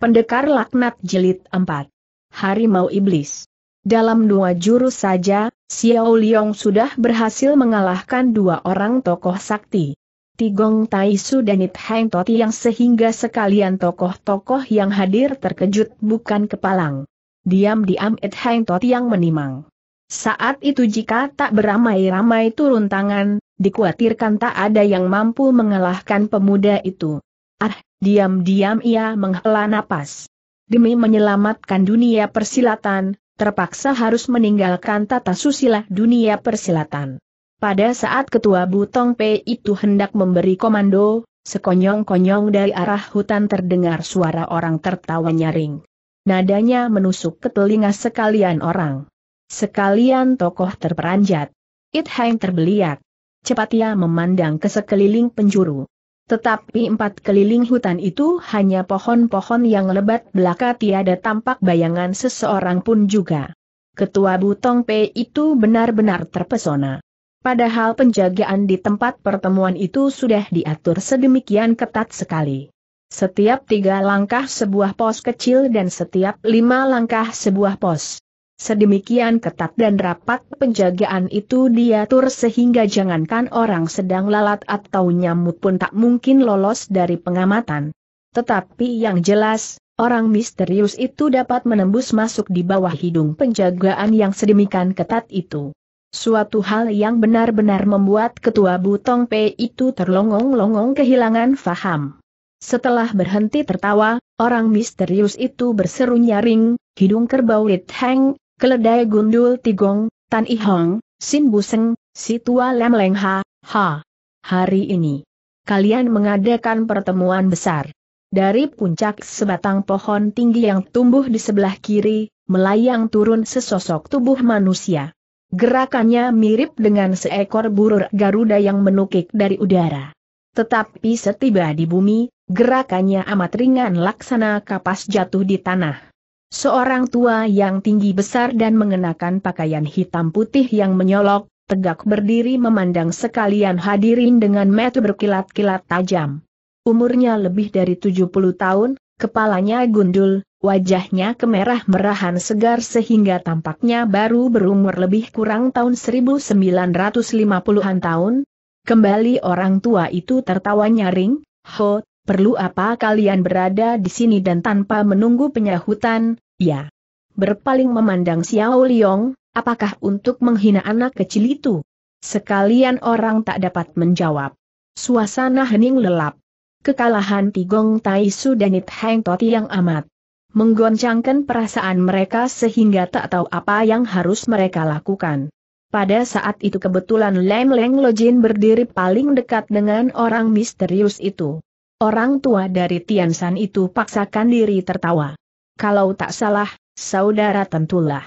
Pendekar Laknat Jelit 4 Harimau Iblis Dalam dua jurus saja, Xiao Liong sudah berhasil mengalahkan dua orang tokoh sakti. Tigong Taisu dan It Heng Toti yang sehingga sekalian tokoh-tokoh yang hadir terkejut bukan kepalang. Diam-diam It Heng Toti yang menimang. Saat itu jika tak beramai-ramai turun tangan, dikhawatirkan tak ada yang mampu mengalahkan pemuda itu. Ah, Diam-diam ia menghela napas. Demi menyelamatkan dunia persilatan, terpaksa harus meninggalkan tata susila dunia persilatan. Pada saat Ketua Butong P itu hendak memberi komando, sekonyong-konyong dari arah hutan terdengar suara orang tertawa nyaring. Nadanya menusuk ke telinga sekalian orang. Sekalian tokoh terperanjat. It Hang terbeliak. Cepat ia memandang ke sekeliling penjuru. Tetapi empat keliling hutan itu hanya pohon-pohon yang lebat belaka tiada tampak bayangan seseorang pun juga. Ketua Butong P itu benar-benar terpesona. Padahal penjagaan di tempat pertemuan itu sudah diatur sedemikian ketat sekali. Setiap tiga langkah sebuah pos kecil dan setiap lima langkah sebuah pos. Sedemikian ketat dan rapat penjagaan itu diatur sehingga jangankan orang sedang lalat atau nyamuk pun tak mungkin lolos dari pengamatan. Tetapi yang jelas, orang misterius itu dapat menembus masuk di bawah hidung penjagaan yang sedemikian ketat itu. Suatu hal yang benar-benar membuat ketua Butong P itu terlongong-longong kehilangan faham. Setelah berhenti tertawa, orang misterius itu berseru nyaring, hidung kerbau Lit Heng, Keledai Gundul Tigong, Tan Ihong, Sin Buseng, Si Tua Lem Leng Ha, Ha. Hari ini, kalian mengadakan pertemuan besar. Dari puncak sebatang pohon tinggi yang tumbuh di sebelah kiri, melayang turun sesosok tubuh manusia. Gerakannya mirip dengan seekor burur Garuda yang menukik dari udara. Tetapi setiba di bumi, gerakannya amat ringan laksana kapas jatuh di tanah. Seorang tua yang tinggi besar dan mengenakan pakaian hitam putih yang menyolok, tegak berdiri memandang sekalian hadirin dengan mata berkilat-kilat tajam. Umurnya lebih dari 70 tahun, kepalanya gundul, wajahnya kemerah-merahan segar sehingga tampaknya baru berumur lebih kurang tahun 1950-an tahun. Kembali orang tua itu tertawa nyaring, Ho, perlu apa kalian berada di sini dan tanpa menunggu penyahutan, ya. Berpaling memandang Xiao Liong, apakah untuk menghina anak kecil itu? Sekalian orang tak dapat menjawab. Suasana hening lelap. Kekalahan Tigong Taisu dan It Heng Toti yang amat menggoncangkan perasaan mereka sehingga tak tahu apa yang harus mereka lakukan. Pada saat itu kebetulan Lem Leng Lojin berdiri paling dekat dengan orang misterius itu. Orang tua dari Tiansan itu paksakan diri tertawa. Kalau tak salah, saudara tentulah.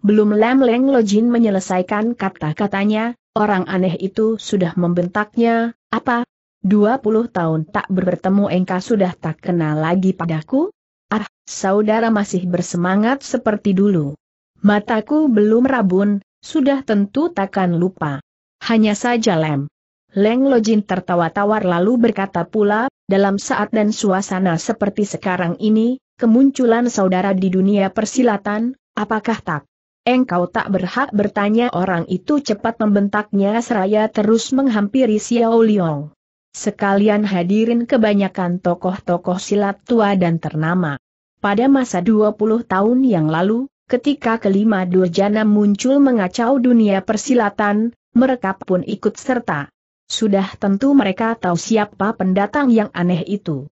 Belum Lam Leng Lojin menyelesaikan kata-katanya, orang aneh itu sudah membentaknya, apa? 20 tahun tak bertemu engkau sudah tak kenal lagi padaku? Ah, saudara masih bersemangat seperti dulu. Mataku belum rabun, sudah tentu takkan lupa. Hanya saja Lem. Leng Lojin tertawa-tawar lalu berkata pula, dalam saat dan suasana seperti sekarang ini, kemunculan saudara di dunia persilatan, apakah tak? Engkau tak berhak bertanya orang itu cepat membentaknya seraya terus menghampiri Xiao Liang. Sekalian hadirin kebanyakan tokoh-tokoh silat tua dan ternama. Pada masa 20 tahun yang lalu, ketika kelima durjana muncul mengacau dunia persilatan, mereka pun ikut serta. Sudah tentu mereka tahu siapa pendatang yang aneh itu.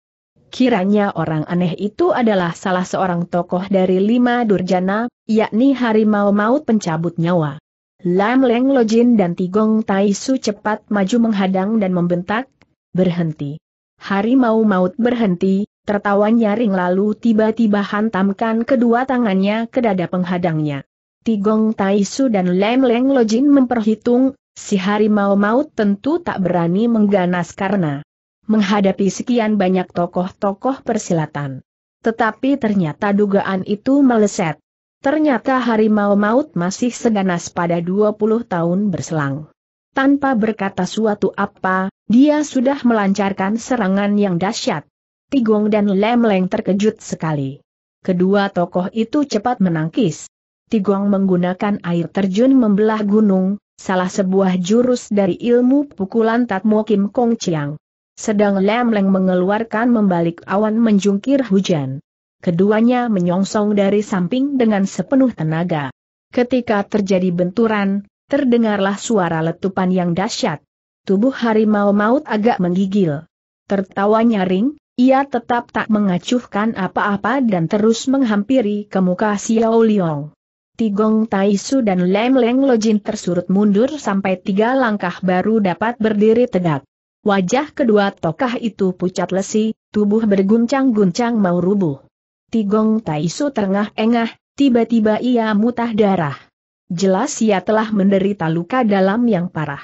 Kiranya orang aneh itu adalah salah seorang tokoh dari lima durjana, yakni harimau maut pencabut nyawa. Lam Leng Lojin dan Tigong Tai cepat maju menghadang dan membentak, berhenti. Harimau maut berhenti, tertawa nyaring lalu tiba-tiba hantamkan kedua tangannya ke dada penghadangnya. Tigong Tai dan Lam Leng Lojin memperhitung, Si harimau maut tentu tak berani mengganas karena menghadapi sekian banyak tokoh-tokoh persilatan. Tetapi ternyata dugaan itu meleset. Ternyata harimau maut masih seganas pada 20 tahun berselang. Tanpa berkata suatu apa, dia sudah melancarkan serangan yang dahsyat. Tigong dan Lemleng terkejut sekali. Kedua tokoh itu cepat menangkis. Tigong menggunakan air terjun membelah gunung, salah sebuah jurus dari ilmu pukulan Tatmo Kim Kong Chiang. Sedang Leng mengeluarkan membalik awan menjungkir hujan. Keduanya menyongsong dari samping dengan sepenuh tenaga. Ketika terjadi benturan, terdengarlah suara letupan yang dahsyat. Tubuh harimau maut agak menggigil. Tertawa nyaring, ia tetap tak mengacuhkan apa-apa dan terus menghampiri ke muka Xiao Liang. Tigong Taisu dan Lem Leng Lojin tersurut mundur sampai tiga langkah baru dapat berdiri tegak. Wajah kedua tokah itu pucat lesi, tubuh berguncang-guncang mau rubuh. Tigong Taisu terengah-engah, tiba-tiba ia mutah darah. Jelas ia telah menderita luka dalam yang parah.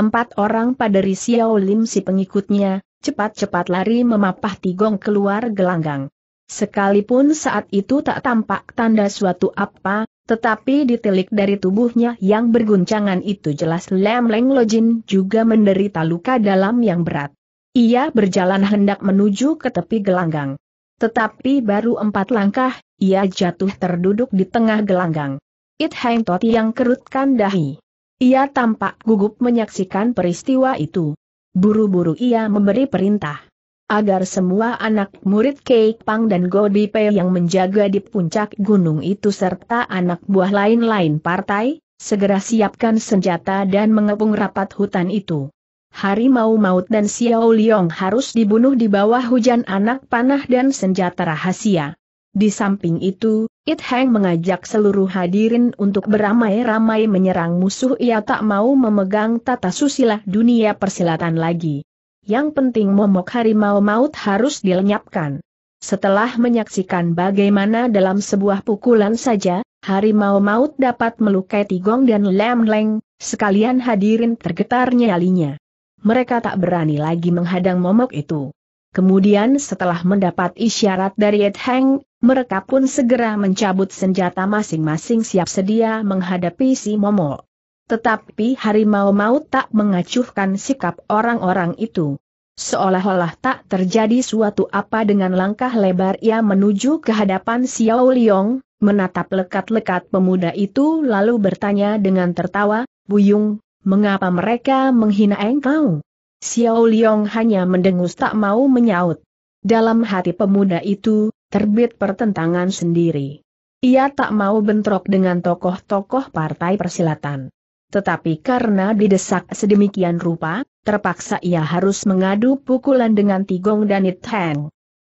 Empat orang paderi Xiao Lim si pengikutnya, cepat-cepat lari memapah Tigong keluar gelanggang. Sekalipun saat itu tak tampak tanda suatu apa, tetapi di dari tubuhnya yang berguncangan itu jelas Lam Leng Lojin juga menderita luka dalam yang berat. Ia berjalan hendak menuju ke tepi gelanggang. Tetapi baru empat langkah, ia jatuh terduduk di tengah gelanggang. It Hang Tot yang kerutkan dahi. Ia tampak gugup menyaksikan peristiwa itu. Buru-buru ia memberi perintah agar semua anak murid Keik Pang dan pei yang menjaga di puncak gunung itu serta anak buah lain-lain partai, segera siapkan senjata dan mengepung rapat hutan itu. Harimau Maut dan Xiao Liong harus dibunuh di bawah hujan anak panah dan senjata rahasia. Di samping itu, It Hang mengajak seluruh hadirin untuk beramai-ramai menyerang musuh ia tak mau memegang tata susila dunia persilatan lagi. Yang penting momok harimau maut harus dilenyapkan. Setelah menyaksikan bagaimana dalam sebuah pukulan saja, harimau maut dapat melukai Tigong dan Lem Leng, sekalian hadirin tergetar nyalinya. Mereka tak berani lagi menghadang momok itu. Kemudian setelah mendapat isyarat dari Ed Heng, mereka pun segera mencabut senjata masing-masing siap sedia menghadapi si momok. Tetapi harimau mau tak mengacuhkan sikap orang-orang itu. Seolah-olah tak terjadi suatu apa dengan langkah lebar ia menuju ke hadapan Xiao Liong, menatap lekat-lekat pemuda itu lalu bertanya dengan tertawa, Buyung, mengapa mereka menghina engkau? Xiao Liong hanya mendengus tak mau menyaut. Dalam hati pemuda itu, terbit pertentangan sendiri. Ia tak mau bentrok dengan tokoh-tokoh partai persilatan tetapi karena didesak sedemikian rupa, terpaksa ia harus mengadu pukulan dengan Tigong dan It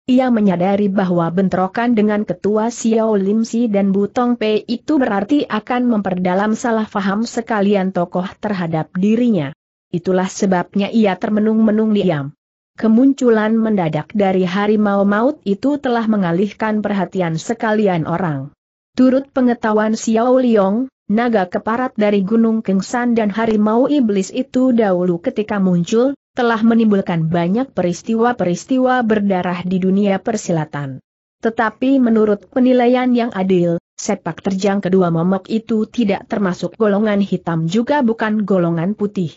Ia menyadari bahwa bentrokan dengan ketua Xiao Lim Si dan Butong Pei itu berarti akan memperdalam salah faham sekalian tokoh terhadap dirinya. Itulah sebabnya ia termenung-menung diam. Kemunculan mendadak dari harimau maut itu telah mengalihkan perhatian sekalian orang. Turut pengetahuan Xiao Liong, naga keparat dari Gunung Kengsan dan harimau iblis itu dahulu ketika muncul, telah menimbulkan banyak peristiwa-peristiwa berdarah di dunia persilatan. Tetapi menurut penilaian yang adil, sepak terjang kedua momok itu tidak termasuk golongan hitam juga bukan golongan putih.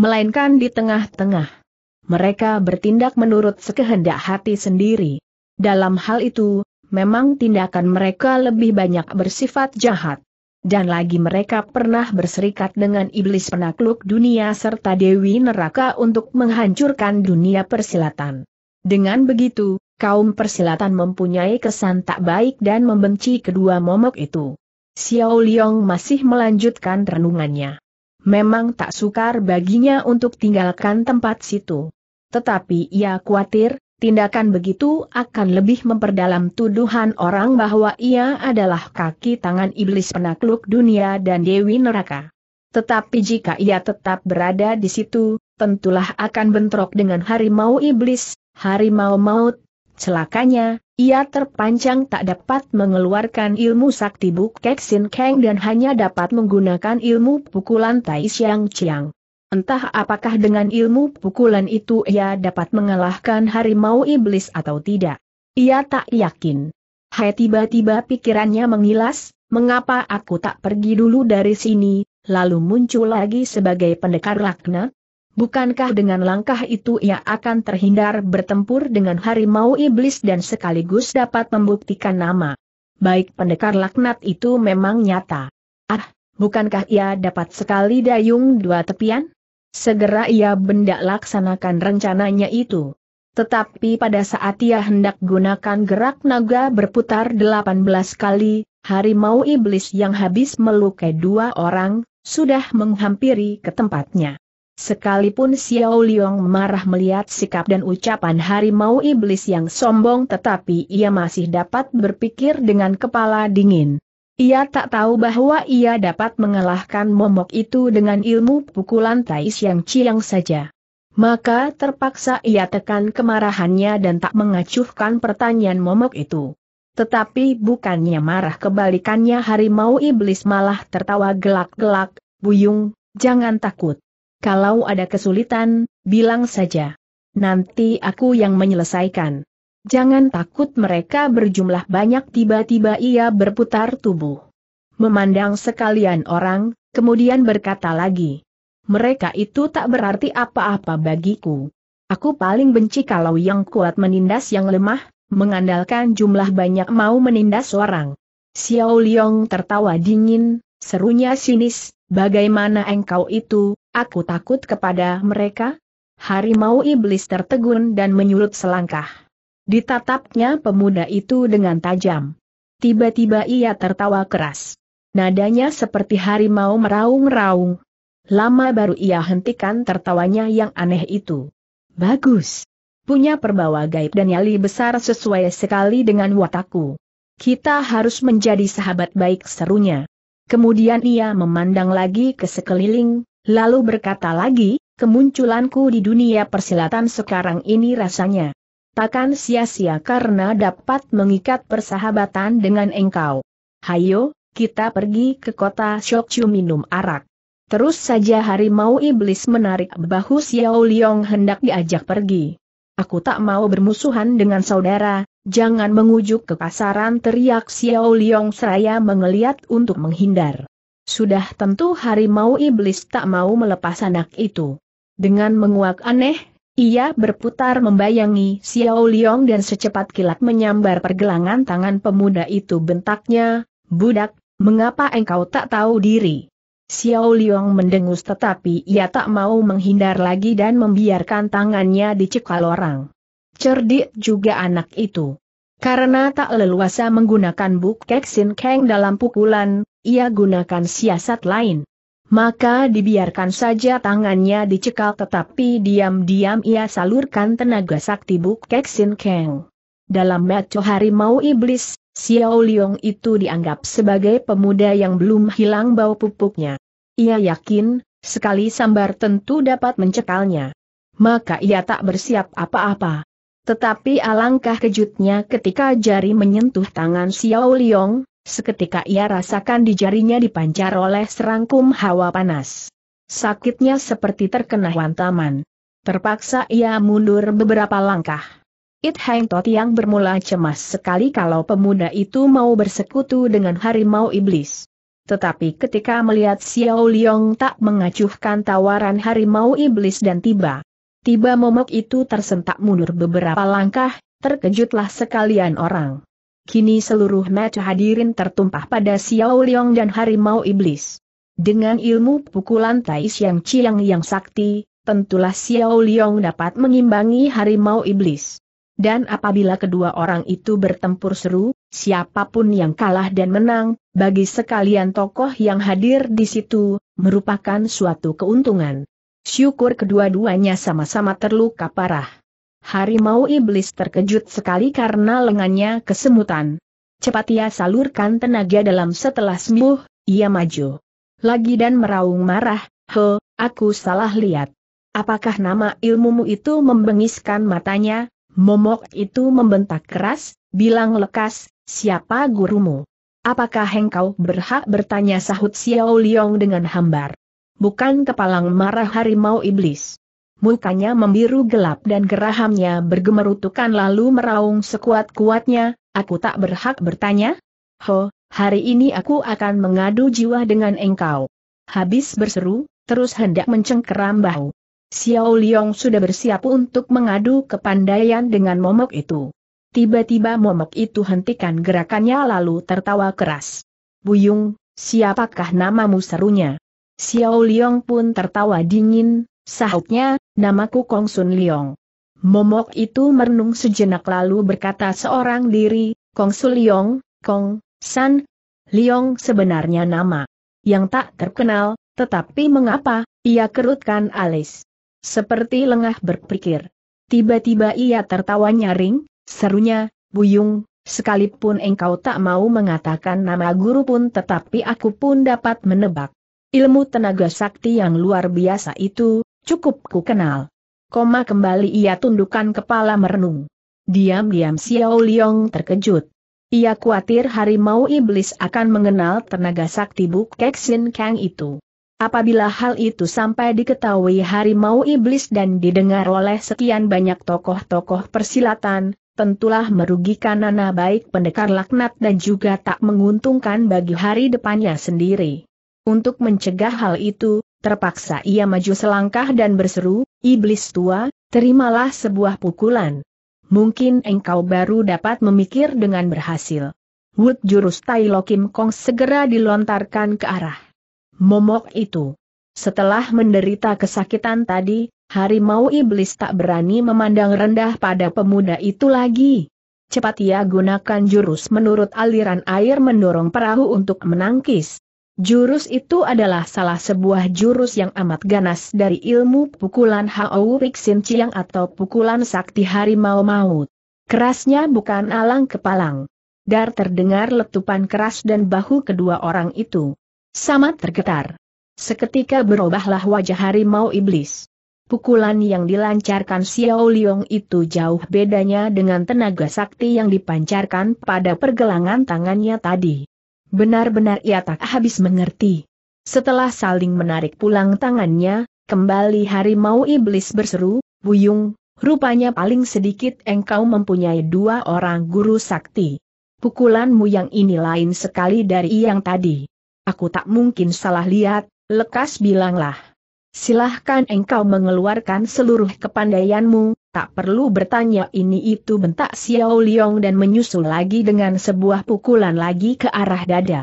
Melainkan di tengah-tengah. Mereka bertindak menurut sekehendak hati sendiri. Dalam hal itu, memang tindakan mereka lebih banyak bersifat jahat dan lagi mereka pernah berserikat dengan iblis penakluk dunia serta dewi neraka untuk menghancurkan dunia persilatan. Dengan begitu, kaum persilatan mempunyai kesan tak baik dan membenci kedua momok itu. Xiao Liang masih melanjutkan renungannya. Memang tak sukar baginya untuk tinggalkan tempat situ. Tetapi ia khawatir, Tindakan begitu akan lebih memperdalam tuduhan orang bahwa ia adalah kaki tangan iblis penakluk dunia dan dewi neraka. Tetapi jika ia tetap berada di situ, tentulah akan bentrok dengan harimau iblis, harimau maut. Celakanya, ia terpanjang tak dapat mengeluarkan ilmu sakti Buk Keksin Kang dan hanya dapat menggunakan ilmu pukulan Tai Siang Chiang. Entah apakah dengan ilmu pukulan itu ia dapat mengalahkan harimau iblis atau tidak. Ia tak yakin. Hai tiba-tiba pikirannya mengilas, mengapa aku tak pergi dulu dari sini, lalu muncul lagi sebagai pendekar lakna? Bukankah dengan langkah itu ia akan terhindar bertempur dengan harimau iblis dan sekaligus dapat membuktikan nama? Baik pendekar laknat itu memang nyata. Ah, bukankah ia dapat sekali dayung dua tepian? Segera ia benda laksanakan rencananya itu. Tetapi pada saat ia hendak gunakan gerak naga berputar 18 kali, harimau iblis yang habis melukai dua orang, sudah menghampiri ke tempatnya. Sekalipun Xiao Liang marah melihat sikap dan ucapan harimau iblis yang sombong tetapi ia masih dapat berpikir dengan kepala dingin. Ia tak tahu bahwa ia dapat mengalahkan momok itu dengan ilmu pukulan Tai yang Chiang saja. Maka terpaksa ia tekan kemarahannya dan tak mengacuhkan pertanyaan momok itu. Tetapi bukannya marah kebalikannya harimau iblis malah tertawa gelak-gelak, Buyung, jangan takut. Kalau ada kesulitan, bilang saja. Nanti aku yang menyelesaikan. Jangan takut mereka berjumlah banyak tiba-tiba ia berputar tubuh. Memandang sekalian orang, kemudian berkata lagi. Mereka itu tak berarti apa-apa bagiku. Aku paling benci kalau yang kuat menindas yang lemah, mengandalkan jumlah banyak mau menindas orang. Xiao Liang tertawa dingin, serunya sinis, bagaimana engkau itu, aku takut kepada mereka? Harimau iblis tertegun dan menyurut selangkah. Ditatapnya pemuda itu dengan tajam. Tiba-tiba ia tertawa keras. Nadanya seperti harimau meraung-raung. Lama baru ia hentikan tertawanya yang aneh itu. Bagus. Punya perbawa gaib dan nyali besar sesuai sekali dengan watakku. Kita harus menjadi sahabat baik serunya. Kemudian ia memandang lagi ke sekeliling, lalu berkata lagi, kemunculanku di dunia persilatan sekarang ini rasanya takkan sia-sia karena dapat mengikat persahabatan dengan engkau. Hayo, kita pergi ke kota Shokchu minum arak. Terus saja harimau iblis menarik bahu Xiao Liong hendak diajak pergi. Aku tak mau bermusuhan dengan saudara, jangan mengujuk kekasaran teriak Xiao Liong seraya mengeliat untuk menghindar. Sudah tentu harimau iblis tak mau melepas anak itu. Dengan menguak aneh, ia berputar membayangi Xiao Liong dan secepat kilat menyambar pergelangan tangan pemuda itu bentaknya, Budak, mengapa engkau tak tahu diri? Xiao Liong mendengus tetapi ia tak mau menghindar lagi dan membiarkan tangannya dicekal orang. Cerdik juga anak itu. Karena tak leluasa menggunakan buk keksin keng dalam pukulan, ia gunakan siasat lain maka dibiarkan saja tangannya dicekal tetapi diam-diam ia salurkan tenaga sakti Buk Keksin Keng. Dalam Meco Harimau Iblis, Xiao Liong itu dianggap sebagai pemuda yang belum hilang bau pupuknya. Ia yakin, sekali sambar tentu dapat mencekalnya. Maka ia tak bersiap apa-apa. Tetapi alangkah kejutnya ketika jari menyentuh tangan Xiao Liong, Seketika ia rasakan di jarinya dipancar oleh serangkum hawa panas. Sakitnya seperti terkena hantaman. Terpaksa ia mundur beberapa langkah. It Hang Tot yang bermula cemas sekali kalau pemuda itu mau bersekutu dengan harimau iblis. Tetapi ketika melihat Xiao Liong tak mengacuhkan tawaran harimau iblis dan tiba. Tiba momok itu tersentak mundur beberapa langkah, terkejutlah sekalian orang kini seluruh mata hadirin tertumpah pada Xiao Liang dan Harimau Iblis. Dengan ilmu pukulan Tai yang Chiang yang sakti, tentulah Xiao Liang dapat mengimbangi Harimau Iblis. Dan apabila kedua orang itu bertempur seru, siapapun yang kalah dan menang, bagi sekalian tokoh yang hadir di situ, merupakan suatu keuntungan. Syukur kedua-duanya sama-sama terluka parah. Harimau iblis terkejut sekali karena lengannya kesemutan. Cepat ia salurkan tenaga dalam setelah sembuh, ia maju. Lagi dan meraung marah, he, aku salah lihat. Apakah nama ilmumu itu membengiskan matanya? Momok itu membentak keras, bilang lekas, siapa gurumu? Apakah engkau berhak bertanya sahut Xiao Liong dengan hambar? Bukan kepalang marah harimau iblis mukanya membiru gelap dan gerahamnya bergemerutukan lalu meraung sekuat-kuatnya, aku tak berhak bertanya? Ho, hari ini aku akan mengadu jiwa dengan engkau. Habis berseru, terus hendak mencengkeram bahu. Xiao Liong sudah bersiap untuk mengadu kepandaian dengan momok itu. Tiba-tiba momok itu hentikan gerakannya lalu tertawa keras. Buyung, siapakah namamu serunya? Xiao Liong pun tertawa dingin, Sahutnya, namaku Kong Sun Liong. Momok itu merenung sejenak lalu berkata seorang diri, Kong Sun Liong, Kong, San, Liong sebenarnya nama. Yang tak terkenal, tetapi mengapa, ia kerutkan alis. Seperti lengah berpikir. Tiba-tiba ia tertawa nyaring, serunya, Buyung, sekalipun engkau tak mau mengatakan nama guru pun tetapi aku pun dapat menebak. Ilmu tenaga sakti yang luar biasa itu, Cukup ku kenal. Koma kembali ia tundukkan kepala merenung. Diam-diam Xiao Liong terkejut. Ia khawatir harimau iblis akan mengenal tenaga sakti Buk Keksin Kang itu. Apabila hal itu sampai diketahui harimau iblis dan didengar oleh sekian banyak tokoh-tokoh persilatan, tentulah merugikan nana baik pendekar laknat dan juga tak menguntungkan bagi hari depannya sendiri. Untuk mencegah hal itu, Terpaksa ia maju selangkah dan berseru, Iblis tua, terimalah sebuah pukulan. Mungkin engkau baru dapat memikir dengan berhasil. Wut jurus Tai Lo Kim Kong segera dilontarkan ke arah momok itu. Setelah menderita kesakitan tadi, harimau iblis tak berani memandang rendah pada pemuda itu lagi. Cepat ia gunakan jurus menurut aliran air mendorong perahu untuk menangkis. Jurus itu adalah salah sebuah jurus yang amat ganas dari ilmu pukulan Hao Riksin Chiang atau pukulan sakti harimau maut. Kerasnya bukan alang kepalang. Dar terdengar letupan keras dan bahu kedua orang itu. Sama tergetar. Seketika berubahlah wajah harimau iblis. Pukulan yang dilancarkan Xiao Liong itu jauh bedanya dengan tenaga sakti yang dipancarkan pada pergelangan tangannya tadi. Benar-benar ia tak habis mengerti. Setelah saling menarik pulang tangannya, kembali harimau iblis berseru, Buyung, rupanya paling sedikit engkau mempunyai dua orang guru sakti. Pukulanmu yang ini lain sekali dari yang tadi. Aku tak mungkin salah lihat, lekas bilanglah. Silahkan engkau mengeluarkan seluruh kepandaianmu, tak perlu bertanya ini itu bentak Xiao Liong dan menyusul lagi dengan sebuah pukulan lagi ke arah dada.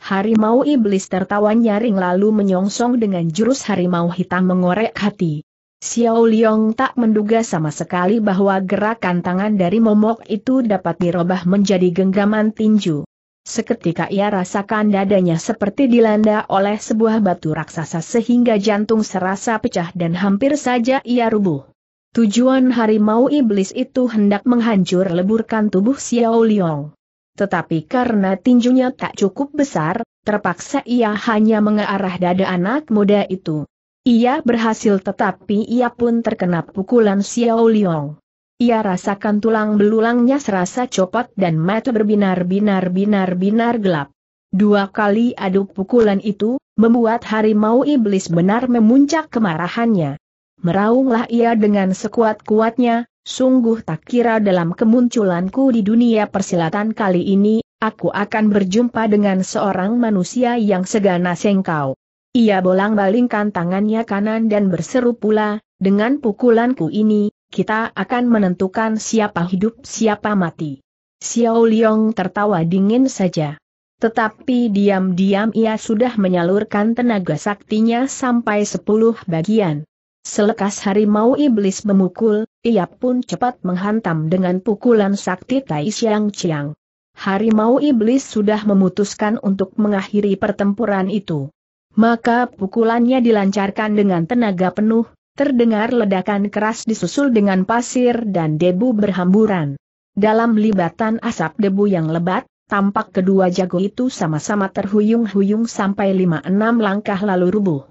Harimau iblis tertawa nyaring lalu menyongsong dengan jurus harimau hitam mengorek hati. Xiao Liong tak menduga sama sekali bahwa gerakan tangan dari momok itu dapat dirobah menjadi genggaman tinju. Seketika ia rasakan dadanya seperti dilanda oleh sebuah batu raksasa sehingga jantung serasa pecah dan hampir saja ia rubuh. Tujuan harimau iblis itu hendak menghancur leburkan tubuh Xiao Liang. Tetapi karena tinjunya tak cukup besar, terpaksa ia hanya mengarah dada anak muda itu. Ia berhasil tetapi ia pun terkena pukulan Xiao Liang. Ia rasakan tulang belulangnya serasa copot dan mata berbinar-binar-binar-binar gelap. Dua kali aduk pukulan itu, membuat harimau iblis benar memuncak kemarahannya meraunglah ia dengan sekuat-kuatnya, sungguh tak kira dalam kemunculanku di dunia persilatan kali ini, aku akan berjumpa dengan seorang manusia yang seganas engkau. Ia bolang-balingkan tangannya kanan dan berseru pula, dengan pukulanku ini, kita akan menentukan siapa hidup siapa mati. Xiao Liong tertawa dingin saja. Tetapi diam-diam ia sudah menyalurkan tenaga saktinya sampai sepuluh bagian. Selekas harimau iblis memukul, ia pun cepat menghantam dengan pukulan sakti Tai Siang Chiang. Harimau iblis sudah memutuskan untuk mengakhiri pertempuran itu. Maka pukulannya dilancarkan dengan tenaga penuh, terdengar ledakan keras disusul dengan pasir dan debu berhamburan. Dalam libatan asap debu yang lebat, tampak kedua jago itu sama-sama terhuyung-huyung sampai lima enam langkah lalu rubuh.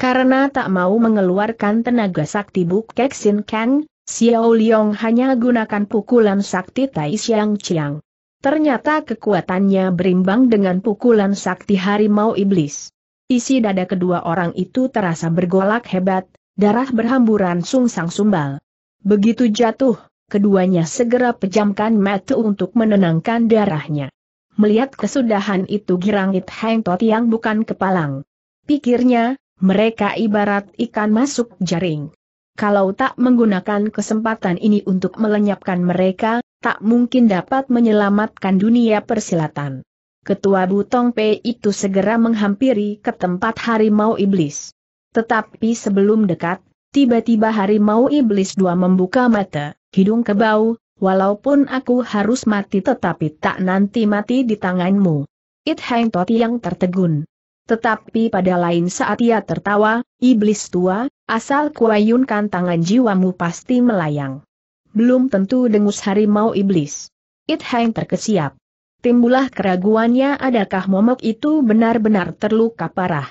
Karena tak mau mengeluarkan tenaga sakti Buk Keksin Kang, Xiao Liong hanya gunakan pukulan sakti Tai Xiang Chiang. Ternyata kekuatannya berimbang dengan pukulan sakti harimau iblis. Isi dada kedua orang itu terasa bergolak hebat, darah berhamburan sungsang sumbal. Begitu jatuh, keduanya segera pejamkan mata untuk menenangkan darahnya. Melihat kesudahan itu Girangit Heng Tot yang bukan kepalang. Pikirnya, mereka ibarat ikan masuk jaring. Kalau tak menggunakan kesempatan ini untuk melenyapkan mereka, tak mungkin dapat menyelamatkan dunia persilatan. Ketua Butong P itu segera menghampiri ke tempat harimau iblis. Tetapi sebelum dekat, tiba-tiba harimau iblis dua membuka mata, hidung kebau, walaupun aku harus mati tetapi tak nanti mati di tanganmu. It Hang Toti yang tertegun. Tetapi pada lain saat ia tertawa, iblis tua, asal kuayunkan tangan jiwamu pasti melayang. Belum tentu dengus harimau iblis. It Hang terkesiap. Timbulah keraguannya adakah momok itu benar-benar terluka parah.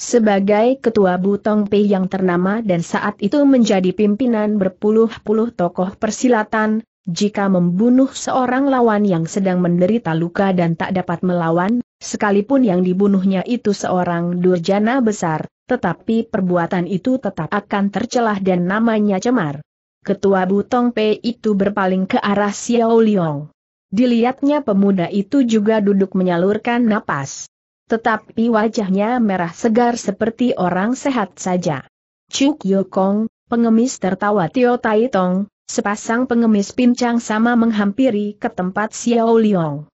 Sebagai ketua Butong Pei yang ternama dan saat itu menjadi pimpinan berpuluh-puluh tokoh persilatan, jika membunuh seorang lawan yang sedang menderita luka dan tak dapat melawan, Sekalipun yang dibunuhnya itu seorang durjana besar, tetapi perbuatan itu tetap akan tercelah dan namanya cemar. Ketua Butong P itu berpaling ke arah Xiao Liang. Dilihatnya pemuda itu juga duduk menyalurkan napas. Tetapi wajahnya merah segar seperti orang sehat saja. Cuk Yokong, pengemis tertawa Tio Tai Tong, sepasang pengemis pincang sama menghampiri ke tempat Xiao Liang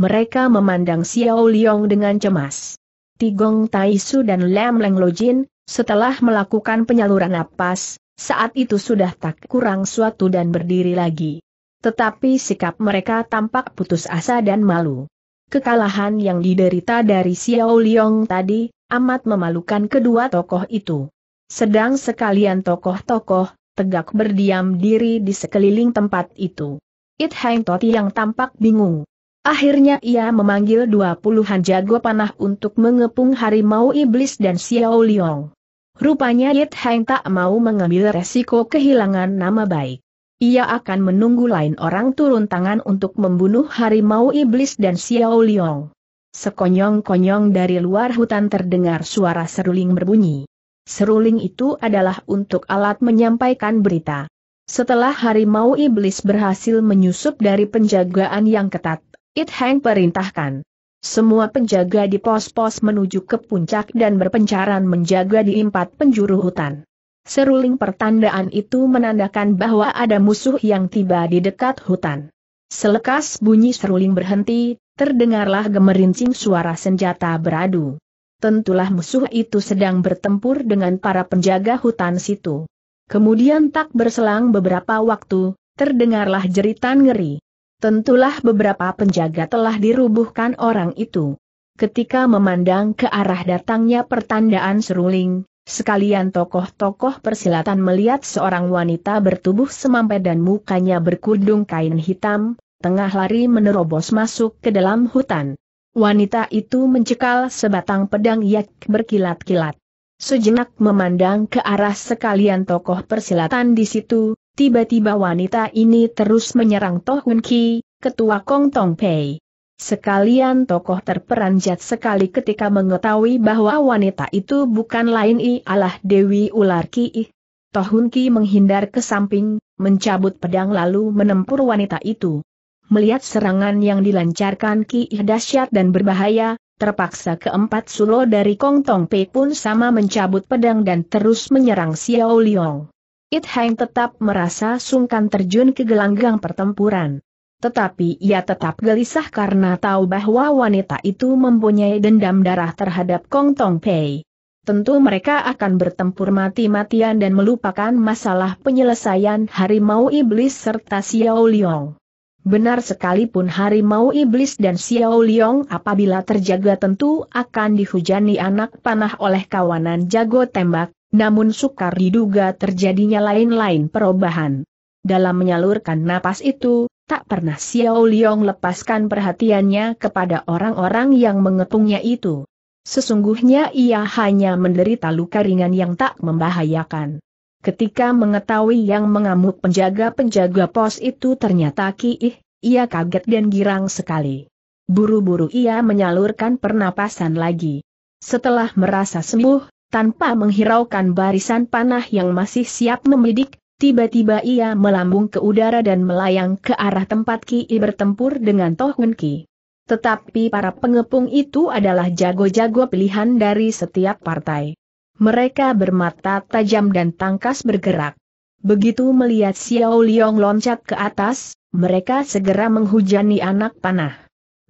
mereka memandang Xiao Liang dengan cemas. Tigong Taisu dan Lam Leng Lojin, setelah melakukan penyaluran napas, saat itu sudah tak kurang suatu dan berdiri lagi. Tetapi sikap mereka tampak putus asa dan malu. Kekalahan yang diderita dari Xiao Liang tadi, amat memalukan kedua tokoh itu. Sedang sekalian tokoh-tokoh, tegak berdiam diri di sekeliling tempat itu. It Hang Toti yang tampak bingung. Akhirnya ia memanggil dua puluhan jago panah untuk mengepung harimau iblis dan Xiao Liong. Rupanya Yit Heng tak mau mengambil resiko kehilangan nama baik. Ia akan menunggu lain orang turun tangan untuk membunuh harimau iblis dan Xiao Liong. Sekonyong-konyong dari luar hutan terdengar suara seruling berbunyi. Seruling itu adalah untuk alat menyampaikan berita. Setelah harimau iblis berhasil menyusup dari penjagaan yang ketat, It Hang perintahkan. Semua penjaga di pos-pos menuju ke puncak dan berpencaran menjaga di empat penjuru hutan. Seruling pertandaan itu menandakan bahwa ada musuh yang tiba di dekat hutan. Selekas bunyi seruling berhenti, terdengarlah gemerincing suara senjata beradu. Tentulah musuh itu sedang bertempur dengan para penjaga hutan situ. Kemudian tak berselang beberapa waktu, terdengarlah jeritan ngeri. Tentulah beberapa penjaga telah dirubuhkan orang itu. Ketika memandang ke arah datangnya pertandaan seruling, sekalian tokoh-tokoh persilatan melihat seorang wanita bertubuh semampai dan mukanya berkudung kain hitam, tengah lari menerobos masuk ke dalam hutan. Wanita itu mencekal sebatang pedang yak berkilat-kilat. Sejenak memandang ke arah sekalian tokoh persilatan di situ, Tiba-tiba wanita ini terus menyerang Toh Hun Ki, ketua Kong Tong Pei. Sekalian tokoh terperanjat sekali ketika mengetahui bahwa wanita itu bukan lain ialah Dewi Ular Ki. Toh Hun Ki menghindar ke samping, mencabut pedang lalu menempur wanita itu. Melihat serangan yang dilancarkan Ki dahsyat dan berbahaya, terpaksa keempat sulo dari Kong Tong Pei pun sama mencabut pedang dan terus menyerang Xiao Liong. It Hang tetap merasa sungkan terjun ke gelanggang pertempuran. Tetapi ia tetap gelisah karena tahu bahwa wanita itu mempunyai dendam darah terhadap Kong Tong Pei. Tentu mereka akan bertempur mati-matian dan melupakan masalah penyelesaian harimau iblis serta Xiao Liang. Benar sekalipun harimau iblis dan Xiao Liang apabila terjaga tentu akan dihujani anak panah oleh kawanan jago tembak, namun sukar diduga terjadinya lain-lain perubahan. Dalam menyalurkan napas itu, tak pernah Xiao Liang lepaskan perhatiannya kepada orang-orang yang mengepungnya itu. Sesungguhnya ia hanya menderita luka ringan yang tak membahayakan. Ketika mengetahui yang mengamuk penjaga-penjaga pos itu ternyata Kiih, ia kaget dan girang sekali. Buru-buru ia menyalurkan pernapasan lagi. Setelah merasa sembuh, tanpa menghiraukan barisan panah yang masih siap memidik, tiba-tiba ia melambung ke udara dan melayang ke arah tempat Ki I bertempur dengan Tohun Ki. Tetapi para pengepung itu adalah jago-jago pilihan dari setiap partai. Mereka bermata tajam dan tangkas bergerak. Begitu melihat Xiao Liong loncat ke atas, mereka segera menghujani anak panah.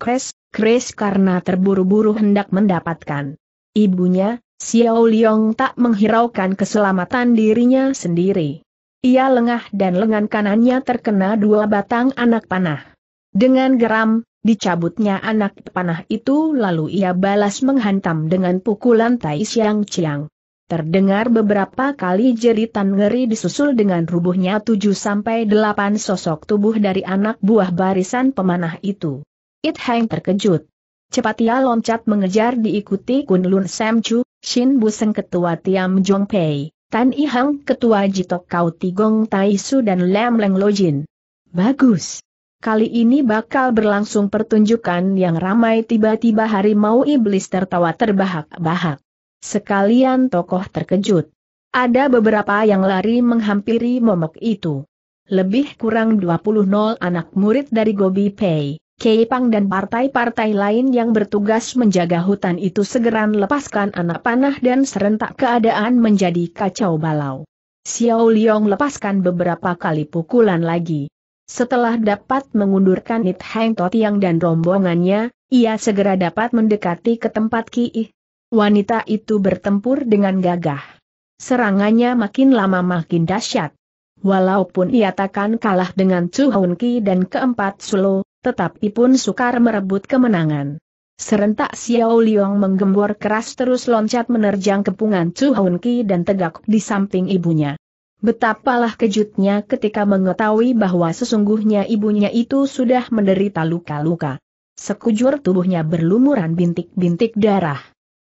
Kres, Kres karena terburu-buru hendak mendapatkan ibunya, Xiao Liang tak menghiraukan keselamatan dirinya sendiri. Ia lengah dan lengan kanannya terkena dua batang anak panah. Dengan geram, dicabutnya anak panah itu lalu ia balas menghantam dengan pukulan Tai Xiang Chiang. Terdengar beberapa kali jeritan ngeri disusul dengan rubuhnya tujuh sampai delapan sosok tubuh dari anak buah barisan pemanah itu. It Hang terkejut. Cepat ia loncat mengejar diikuti Kun Lun Sam Chu, Shin Buseng Ketua Tiam Jong Pei, Tan Ihang Ketua Jitok Kau Tigong Tai Su dan Lam Leng Lojin. Bagus. Kali ini bakal berlangsung pertunjukan yang ramai tiba-tiba harimau iblis tertawa terbahak-bahak. Sekalian tokoh terkejut. Ada beberapa yang lari menghampiri momok itu. Lebih kurang 20 nol anak murid dari Gobi Pei Keipang dan partai-partai lain yang bertugas menjaga hutan itu segera melepaskan anak panah dan serentak keadaan menjadi kacau balau. Xiao Liong lepaskan beberapa kali pukulan lagi. Setelah dapat mengundurkan It Hang Totiang dan rombongannya, ia segera dapat mendekati ke tempat Ki Wanita itu bertempur dengan gagah. Serangannya makin lama makin dahsyat. Walaupun ia takkan kalah dengan Chu Hun Ki dan keempat Sulo, tetapi pun sukar merebut kemenangan. Serentak Xiao Liang menggembor keras terus loncat menerjang kepungan Chu Hun Ki dan tegak di samping ibunya. Betapalah kejutnya ketika mengetahui bahwa sesungguhnya ibunya itu sudah menderita luka-luka. Sekujur tubuhnya berlumuran bintik-bintik darah.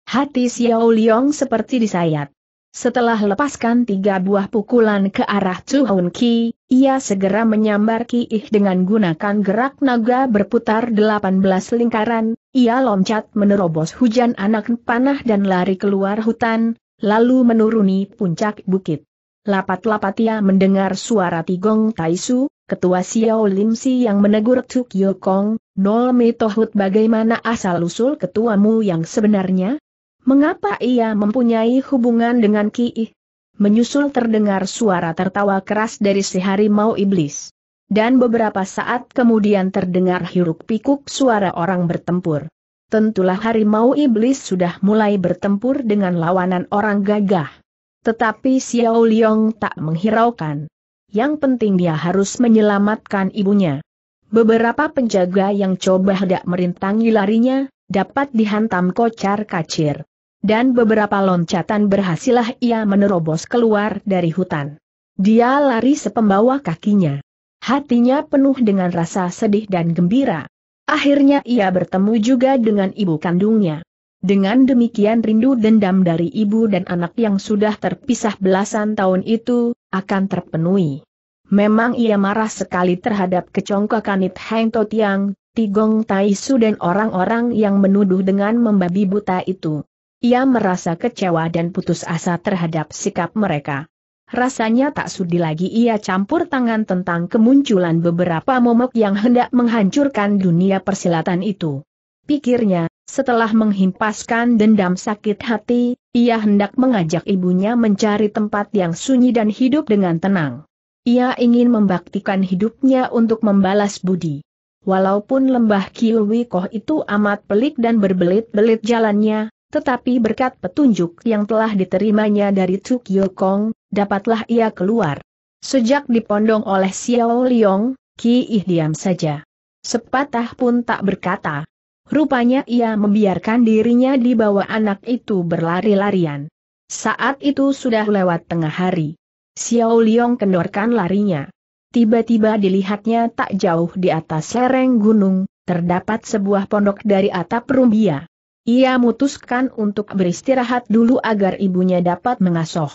Hati Xiao Liang seperti disayat. Setelah lepaskan tiga buah pukulan ke arah Chu Hun Ki, ia segera menyambar Ki Ih dengan gunakan gerak naga berputar 18 lingkaran, ia loncat menerobos hujan anak panah dan lari keluar hutan, lalu menuruni puncak bukit. Lapat-lapat ia mendengar suara Tigong Taisu, ketua Xiao Lim Si yang menegur Tuk Yo Kong, Nol Mitohut bagaimana asal-usul ketuamu yang sebenarnya? Mengapa ia mempunyai hubungan dengan Ki? Menyusul terdengar suara tertawa keras dari si harimau iblis. Dan beberapa saat kemudian terdengar hiruk pikuk suara orang bertempur. Tentulah harimau iblis sudah mulai bertempur dengan lawanan orang gagah. Tetapi Xiao Liong tak menghiraukan. Yang penting dia harus menyelamatkan ibunya. Beberapa penjaga yang coba hendak merintangi larinya, dapat dihantam kocar kacir dan beberapa loncatan berhasillah ia menerobos keluar dari hutan. Dia lari sepembawa kakinya. Hatinya penuh dengan rasa sedih dan gembira. Akhirnya ia bertemu juga dengan ibu kandungnya. Dengan demikian rindu dendam dari ibu dan anak yang sudah terpisah belasan tahun itu, akan terpenuhi. Memang ia marah sekali terhadap kecongkakan It Heng Totiang, Tigong Tai Su dan orang-orang yang menuduh dengan membabi buta itu. Ia merasa kecewa dan putus asa terhadap sikap mereka. Rasanya tak sudi lagi ia campur tangan tentang kemunculan beberapa momok yang hendak menghancurkan dunia persilatan itu. Pikirnya, setelah menghimpaskan dendam sakit hati, ia hendak mengajak ibunya mencari tempat yang sunyi dan hidup dengan tenang. Ia ingin membaktikan hidupnya untuk membalas budi. Walaupun lembah Kiwi itu amat pelik dan berbelit-belit jalannya, tetapi berkat petunjuk yang telah diterimanya dari Tuk Kong, dapatlah ia keluar. Sejak dipondong oleh Xiao Liong, Ki Ih diam saja. Sepatah pun tak berkata. Rupanya ia membiarkan dirinya dibawa anak itu berlari-larian. Saat itu sudah lewat tengah hari. Xiao Liong kendorkan larinya. Tiba-tiba dilihatnya tak jauh di atas lereng gunung, terdapat sebuah pondok dari atap rumbia. Ia mutuskan untuk beristirahat dulu agar ibunya dapat mengasuh.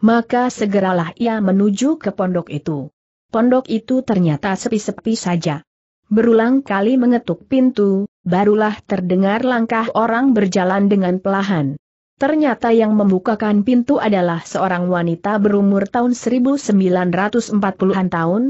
Maka segeralah ia menuju ke pondok itu. Pondok itu ternyata sepi-sepi saja. Berulang kali mengetuk pintu, barulah terdengar langkah orang berjalan dengan pelahan. Ternyata yang membukakan pintu adalah seorang wanita berumur tahun 1940-an tahun,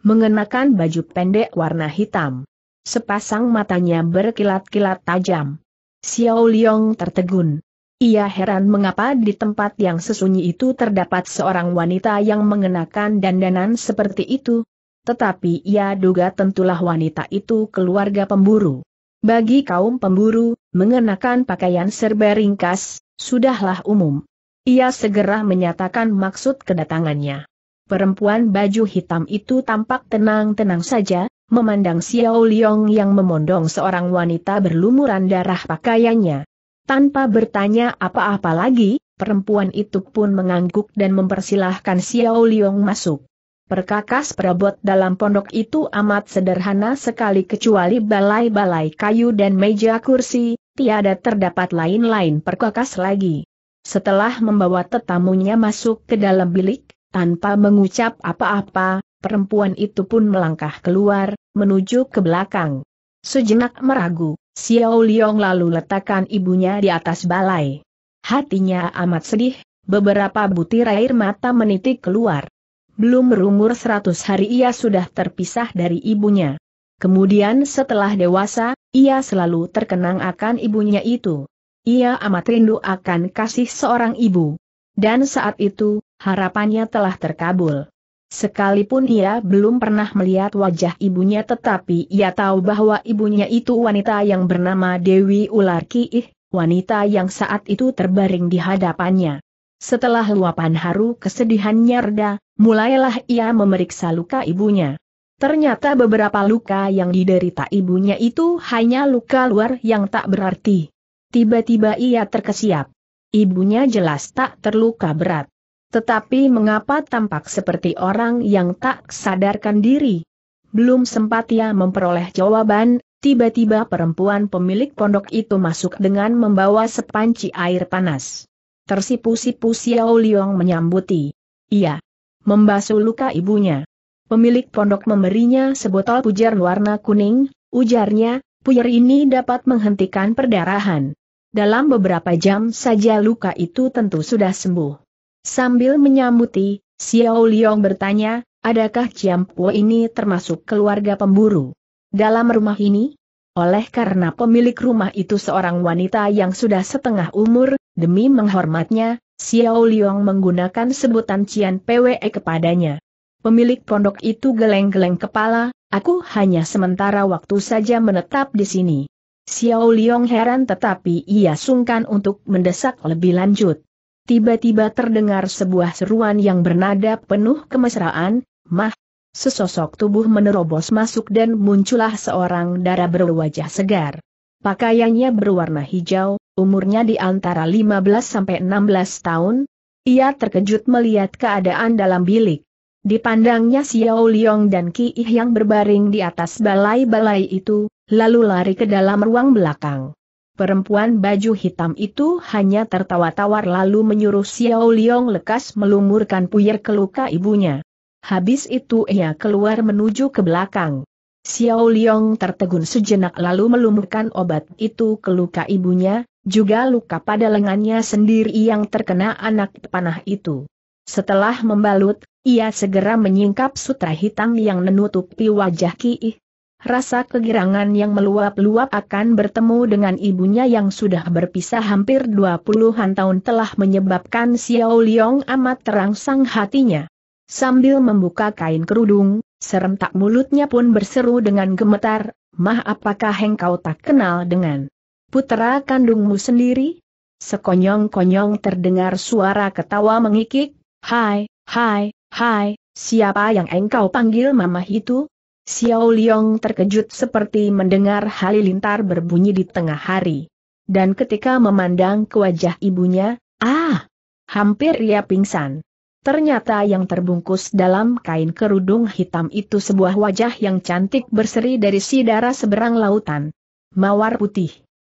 mengenakan baju pendek warna hitam. Sepasang matanya berkilat-kilat tajam. Xiao Liang tertegun. Ia heran mengapa di tempat yang sesunyi itu terdapat seorang wanita yang mengenakan dandanan seperti itu. Tetapi ia duga tentulah wanita itu keluarga pemburu. Bagi kaum pemburu, mengenakan pakaian serba ringkas, sudahlah umum. Ia segera menyatakan maksud kedatangannya. Perempuan baju hitam itu tampak tenang-tenang saja, memandang Xiao Liong yang memondong seorang wanita berlumuran darah pakaiannya. Tanpa bertanya apa-apa lagi, perempuan itu pun mengangguk dan mempersilahkan Xiao Liong masuk. Perkakas perabot dalam pondok itu amat sederhana sekali kecuali balai-balai kayu dan meja kursi, tiada terdapat lain-lain perkakas lagi. Setelah membawa tetamunya masuk ke dalam bilik, tanpa mengucap apa-apa, perempuan itu pun melangkah keluar, menuju ke belakang. Sejenak meragu, Xiao Liong lalu letakkan ibunya di atas balai. Hatinya amat sedih, beberapa butir air mata menitik keluar. Belum berumur seratus hari ia sudah terpisah dari ibunya. Kemudian setelah dewasa, ia selalu terkenang akan ibunya itu. Ia amat rindu akan kasih seorang ibu. Dan saat itu, harapannya telah terkabul. Sekalipun ia belum pernah melihat wajah ibunya tetapi ia tahu bahwa ibunya itu wanita yang bernama Dewi Ular Kiih, wanita yang saat itu terbaring di hadapannya. Setelah luapan haru kesedihannya reda, mulailah ia memeriksa luka ibunya. Ternyata beberapa luka yang diderita ibunya itu hanya luka luar yang tak berarti. Tiba-tiba ia terkesiap ibunya jelas tak terluka berat. Tetapi mengapa tampak seperti orang yang tak sadarkan diri? Belum sempat ia memperoleh jawaban, tiba-tiba perempuan pemilik pondok itu masuk dengan membawa sepanci air panas. Tersipu-sipu Xiao Liang menyambuti. Ia membasuh luka ibunya. Pemilik pondok memberinya sebotol pujar warna kuning, ujarnya, pujar ini dapat menghentikan perdarahan dalam beberapa jam saja luka itu tentu sudah sembuh. Sambil menyambuti, Xiao Liong bertanya, adakah Po ini termasuk keluarga pemburu? Dalam rumah ini? Oleh karena pemilik rumah itu seorang wanita yang sudah setengah umur, demi menghormatnya, Xiao Liong menggunakan sebutan Cian PWE kepadanya. Pemilik pondok itu geleng-geleng kepala, aku hanya sementara waktu saja menetap di sini. Xiao Liong heran tetapi ia sungkan untuk mendesak lebih lanjut. Tiba-tiba terdengar sebuah seruan yang bernada penuh kemesraan, mah, Sesosok tubuh menerobos masuk dan muncullah seorang darah berwajah segar. Pakaiannya berwarna hijau, umurnya di antara 15 sampai 16 tahun. Ia terkejut melihat keadaan dalam bilik. Dipandangnya Xiao Liong dan Ki Ih yang berbaring di atas balai-balai itu, lalu lari ke dalam ruang belakang. Perempuan baju hitam itu hanya tertawa tawar lalu menyuruh Xiao Liong lekas melumurkan puyer ke luka ibunya. Habis itu ia keluar menuju ke belakang. Xiao Liong tertegun sejenak lalu melumurkan obat itu ke luka ibunya, juga luka pada lengannya sendiri yang terkena anak panah itu. Setelah membalut, ia segera menyingkap sutra hitam yang menutupi wajah Ki Ih rasa kegirangan yang meluap-luap akan bertemu dengan ibunya yang sudah berpisah hampir dua puluhan tahun telah menyebabkan Xiao Liong amat terangsang hatinya. Sambil membuka kain kerudung, serentak mulutnya pun berseru dengan gemetar, Mah apakah engkau tak kenal dengan putra kandungmu sendiri? Sekonyong-konyong terdengar suara ketawa mengikik, Hai, hai, hai, siapa yang engkau panggil mamah itu? Xiao Liang terkejut seperti mendengar halilintar berbunyi di tengah hari. Dan ketika memandang ke wajah ibunya, ah! Hampir ia pingsan. Ternyata yang terbungkus dalam kain kerudung hitam itu sebuah wajah yang cantik berseri dari si darah seberang lautan. Mawar putih.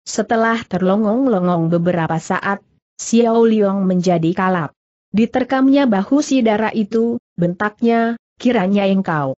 Setelah terlongong-longong beberapa saat, Xiao Liang menjadi kalap. Diterkamnya bahu si darah itu, bentaknya, kiranya engkau.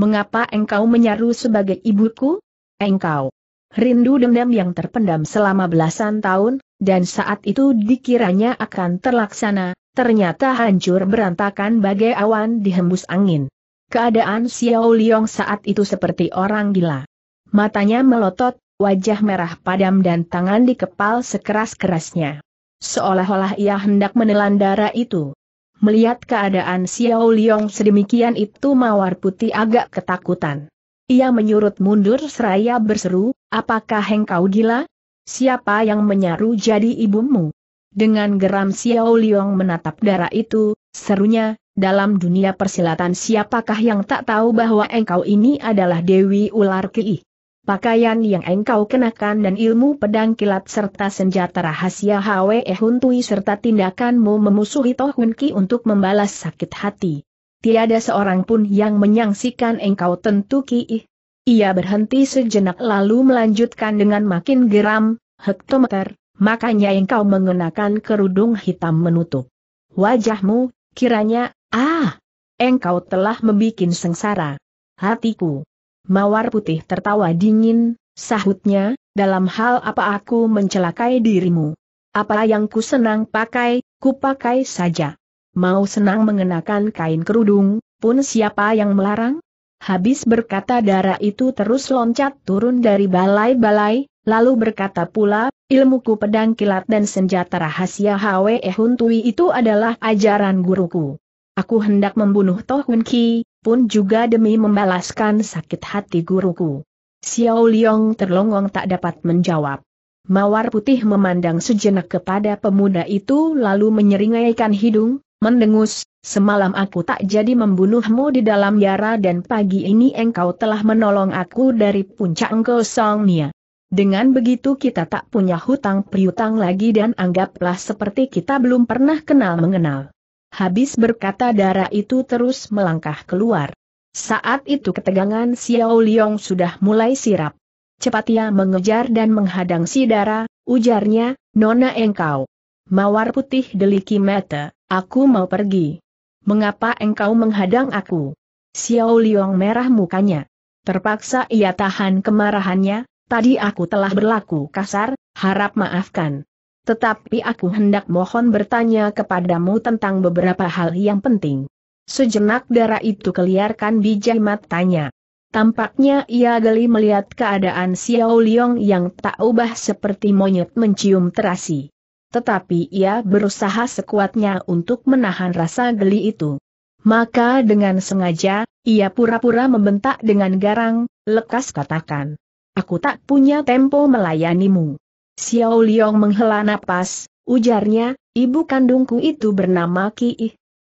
Mengapa engkau menyaru sebagai ibuku? Engkau rindu dendam yang terpendam selama belasan tahun, dan saat itu dikiranya akan terlaksana, ternyata hancur berantakan bagai awan dihembus angin. Keadaan Xiao Liong saat itu seperti orang gila. Matanya melotot, wajah merah padam dan tangan dikepal sekeras-kerasnya. Seolah-olah ia hendak menelan darah itu. Melihat keadaan Xiao Liong sedemikian itu Mawar Putih agak ketakutan. Ia menyurut mundur seraya berseru, apakah engkau gila? Siapa yang menyaru jadi ibumu? Dengan geram Xiao Liong menatap darah itu, serunya, dalam dunia persilatan siapakah yang tak tahu bahwa engkau ini adalah Dewi Ular Kiih? Pakaian yang engkau kenakan dan ilmu pedang kilat serta senjata rahasia Hwe Huntui serta tindakanmu memusuhi Tohun Ki untuk membalas sakit hati. Tiada seorang pun yang menyaksikan engkau tentu Ki. Ia berhenti sejenak lalu melanjutkan dengan makin geram, hektometer, makanya engkau mengenakan kerudung hitam menutup wajahmu, kiranya, ah, engkau telah membuat sengsara hatiku. Mawar putih tertawa dingin, sahutnya, dalam hal apa aku mencelakai dirimu? Apa yang ku senang pakai, ku pakai saja. Mau senang mengenakan kain kerudung, pun siapa yang melarang? Habis berkata darah itu terus loncat turun dari balai-balai, lalu berkata pula, ilmuku pedang kilat dan senjata rahasia Hwe Huntui itu adalah ajaran guruku. Aku hendak membunuh Toh Hun Ki, pun juga demi membalaskan sakit hati guruku. Xiao Liong terlongong tak dapat menjawab. Mawar putih memandang sejenak kepada pemuda itu lalu menyeringaikan hidung, mendengus, semalam aku tak jadi membunuhmu di dalam yara dan pagi ini engkau telah menolong aku dari puncak engkau Nia. Dengan begitu kita tak punya hutang priutang lagi dan anggaplah seperti kita belum pernah kenal mengenal. Habis berkata darah itu terus melangkah keluar. Saat itu ketegangan Xiao Liong sudah mulai sirap. Cepat ia mengejar dan menghadang si darah, ujarnya, Nona engkau. Mawar putih deliki mata, aku mau pergi. Mengapa engkau menghadang aku? Xiao Liong merah mukanya. Terpaksa ia tahan kemarahannya, tadi aku telah berlaku kasar, harap maafkan. Tetapi aku hendak mohon bertanya kepadamu tentang beberapa hal yang penting. Sejenak darah itu keliarkan bijak matanya. Tampaknya ia geli melihat keadaan Xiao Liong yang tak ubah seperti monyet mencium terasi. Tetapi ia berusaha sekuatnya untuk menahan rasa geli itu. Maka dengan sengaja, ia pura-pura membentak dengan garang, lekas katakan. Aku tak punya tempo melayanimu. Xiao Liang menghela napas, ujarnya, ibu kandungku itu bernama Ki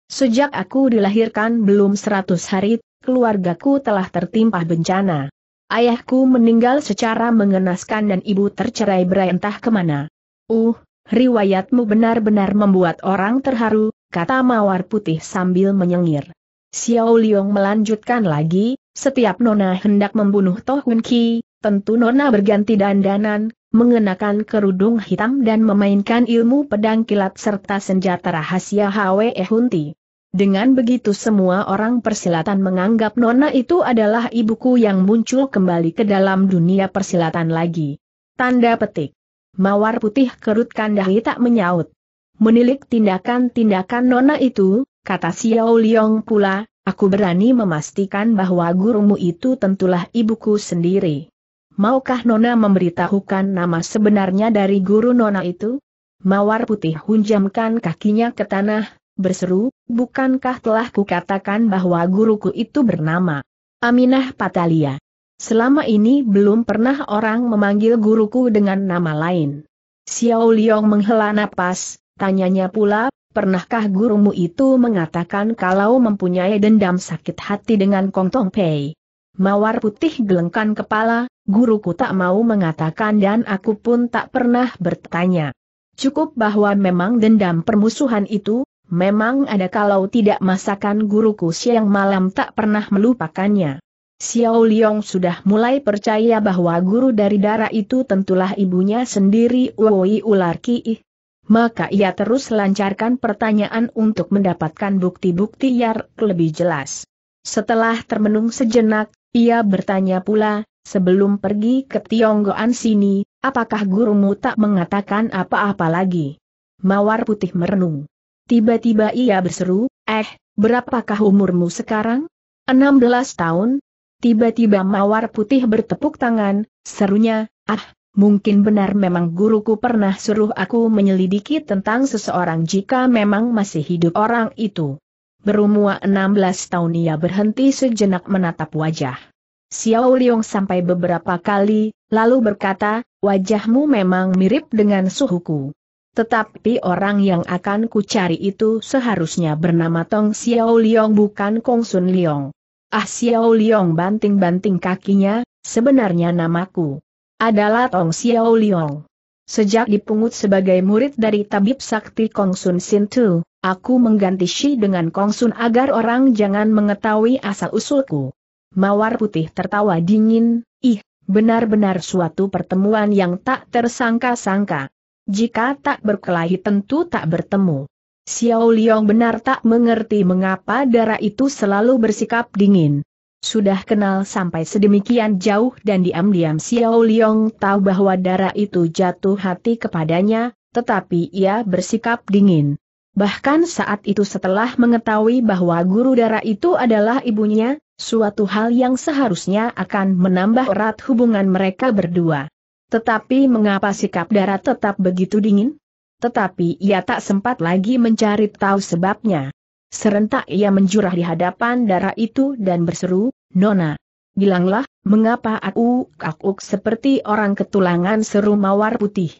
Sejak aku dilahirkan belum seratus hari, keluargaku telah tertimpa bencana. Ayahku meninggal secara mengenaskan dan ibu tercerai berai entah kemana. Uh, riwayatmu benar-benar membuat orang terharu, kata Mawar Putih sambil menyengir. Xiao Liang melanjutkan lagi, setiap nona hendak membunuh Toh Hun Ki, tentu nona berganti dandanan, mengenakan kerudung hitam dan memainkan ilmu pedang kilat serta senjata rahasia Hwe Hunti. Dengan begitu semua orang persilatan menganggap Nona itu adalah ibuku yang muncul kembali ke dalam dunia persilatan lagi. Tanda petik. Mawar putih kerutkan dahi tak menyaut. Menilik tindakan-tindakan Nona itu, kata Xiao Liong pula, aku berani memastikan bahwa gurumu itu tentulah ibuku sendiri. Maukah Nona memberitahukan nama sebenarnya dari guru Nona itu? Mawar putih hunjamkan kakinya ke tanah, berseru, bukankah telah kukatakan bahwa guruku itu bernama Aminah Patalia. Selama ini belum pernah orang memanggil guruku dengan nama lain. Xiao Liang menghela napas, tanyanya pula, pernahkah gurumu itu mengatakan kalau mempunyai dendam sakit hati dengan Kong Tong Pei? Mawar putih gelengkan kepala, guruku tak mau mengatakan dan aku pun tak pernah bertanya. Cukup bahwa memang dendam permusuhan itu, memang ada kalau tidak masakan guruku siang malam tak pernah melupakannya. Xiao Liong sudah mulai percaya bahwa guru dari darah itu tentulah ibunya sendiri Uoi Ular Ki. Maka ia terus lancarkan pertanyaan untuk mendapatkan bukti-bukti yang lebih jelas. Setelah termenung sejenak, ia bertanya pula, sebelum pergi ke Tionggoan sini, apakah gurumu tak mengatakan apa-apa lagi? Mawar putih merenung. Tiba-tiba ia berseru, eh, berapakah umurmu sekarang? 16 tahun? Tiba-tiba mawar putih bertepuk tangan, serunya, ah, Mungkin benar memang guruku pernah suruh aku menyelidiki tentang seseorang jika memang masih hidup orang itu. Berumur 16 tahun ia berhenti sejenak menatap wajah. Xiao Liong sampai beberapa kali, lalu berkata, wajahmu memang mirip dengan suhuku. Tetapi orang yang akan kucari itu seharusnya bernama Tong Xiao Liong bukan Kong Sun Liong. Ah Xiao Liong banting-banting kakinya, sebenarnya namaku adalah Tong Xiao Liong. Sejak dipungut sebagai murid dari tabib sakti Kong Sun Sin Tu, Aku mengganti Shi dengan Kongsun agar orang jangan mengetahui asal-usulku. Mawar putih tertawa dingin, ih, benar-benar suatu pertemuan yang tak tersangka-sangka. Jika tak berkelahi tentu tak bertemu. Xiao Liang benar tak mengerti mengapa darah itu selalu bersikap dingin. Sudah kenal sampai sedemikian jauh dan diam-diam Xiao Liang tahu bahwa darah itu jatuh hati kepadanya, tetapi ia bersikap dingin. Bahkan saat itu setelah mengetahui bahwa guru darah itu adalah ibunya, suatu hal yang seharusnya akan menambah erat hubungan mereka berdua. Tetapi mengapa sikap darah tetap begitu dingin? Tetapi ia tak sempat lagi mencari tahu sebabnya. Serentak ia menjurah di hadapan darah itu dan berseru, Nona, bilanglah, mengapa aku akuk seperti orang ketulangan seru mawar putih.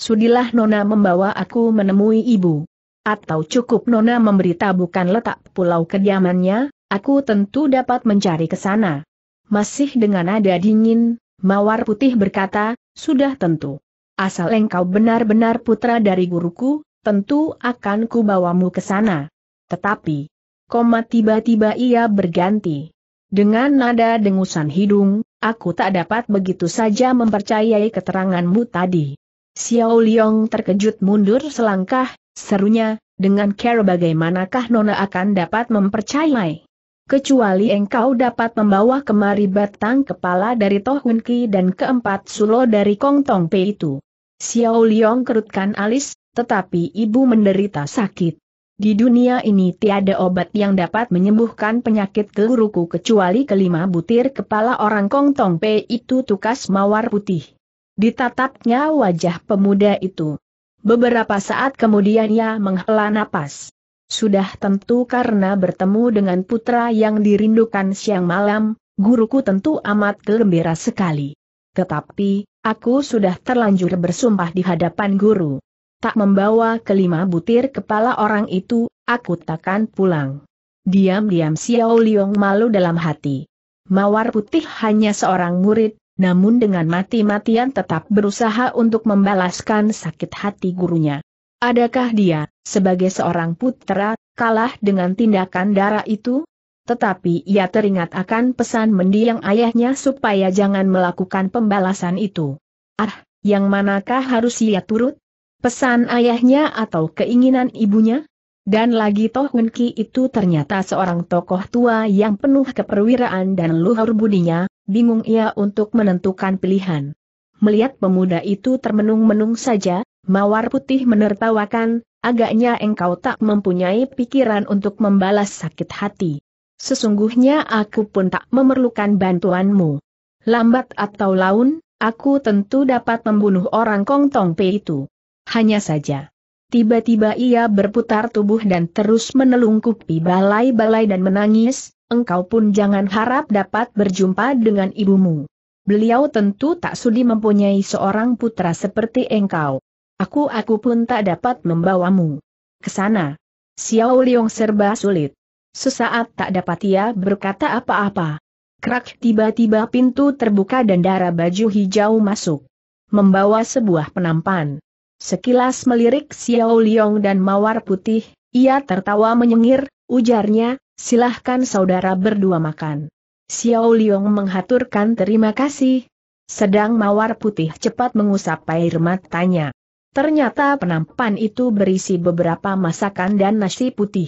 Sudilah Nona membawa aku menemui ibu atau cukup Nona memberita bukan letak pulau kediamannya, aku tentu dapat mencari ke sana. Masih dengan nada dingin, Mawar Putih berkata, sudah tentu. Asal engkau benar-benar putra dari guruku, tentu akan kubawamu ke sana. Tetapi, koma tiba-tiba ia berganti. Dengan nada dengusan hidung, aku tak dapat begitu saja mempercayai keteranganmu tadi. Xiao Liong terkejut mundur selangkah, Serunya, dengan care bagaimanakah Nona akan dapat mempercayai? Kecuali engkau dapat membawa kemari batang kepala dari Tohun Ki dan keempat sulo dari Kong Tong Pei itu. Xiao Liong kerutkan alis, tetapi ibu menderita sakit. Di dunia ini tiada obat yang dapat menyembuhkan penyakit keluruku kecuali kelima butir kepala orang Kong Tong Pei itu tukas mawar putih. Ditatapnya wajah pemuda itu. Beberapa saat kemudian ia menghela napas. Sudah tentu karena bertemu dengan putra yang dirindukan siang malam, guruku tentu amat gembira sekali. Tetapi, aku sudah terlanjur bersumpah di hadapan guru. Tak membawa kelima butir kepala orang itu, aku takkan pulang. Diam-diam Xiao Liong malu dalam hati. Mawar Putih hanya seorang murid, namun dengan mati-matian tetap berusaha untuk membalaskan sakit hati gurunya. Adakah dia, sebagai seorang putra, kalah dengan tindakan darah itu? Tetapi ia teringat akan pesan mendiang ayahnya supaya jangan melakukan pembalasan itu. Ah, yang manakah harus ia turut? Pesan ayahnya atau keinginan ibunya? Dan lagi Toh Hunki itu ternyata seorang tokoh tua yang penuh keperwiraan dan luhur budinya, bingung ia untuk menentukan pilihan. Melihat pemuda itu termenung-menung saja, mawar putih menertawakan, agaknya engkau tak mempunyai pikiran untuk membalas sakit hati. Sesungguhnya aku pun tak memerlukan bantuanmu. Lambat atau laun, aku tentu dapat membunuh orang Kong Tong Pei itu. Hanya saja. Tiba-tiba ia berputar tubuh dan terus menelungkupi balai-balai dan menangis, engkau pun jangan harap dapat berjumpa dengan ibumu. Beliau tentu tak sudi mempunyai seorang putra seperti engkau. Aku-aku pun tak dapat membawamu. ke sana. Xiao Liong serba sulit. Sesaat tak dapat ia berkata apa-apa. Krak tiba-tiba pintu terbuka dan darah baju hijau masuk. Membawa sebuah penampan. Sekilas melirik Xiao Liong dan mawar putih, ia tertawa menyengir, ujarnya, Silahkan saudara berdua makan. Xiao Liong menghaturkan terima kasih. Sedang mawar putih cepat mengusap air matanya. Ternyata penampan itu berisi beberapa masakan dan nasi putih.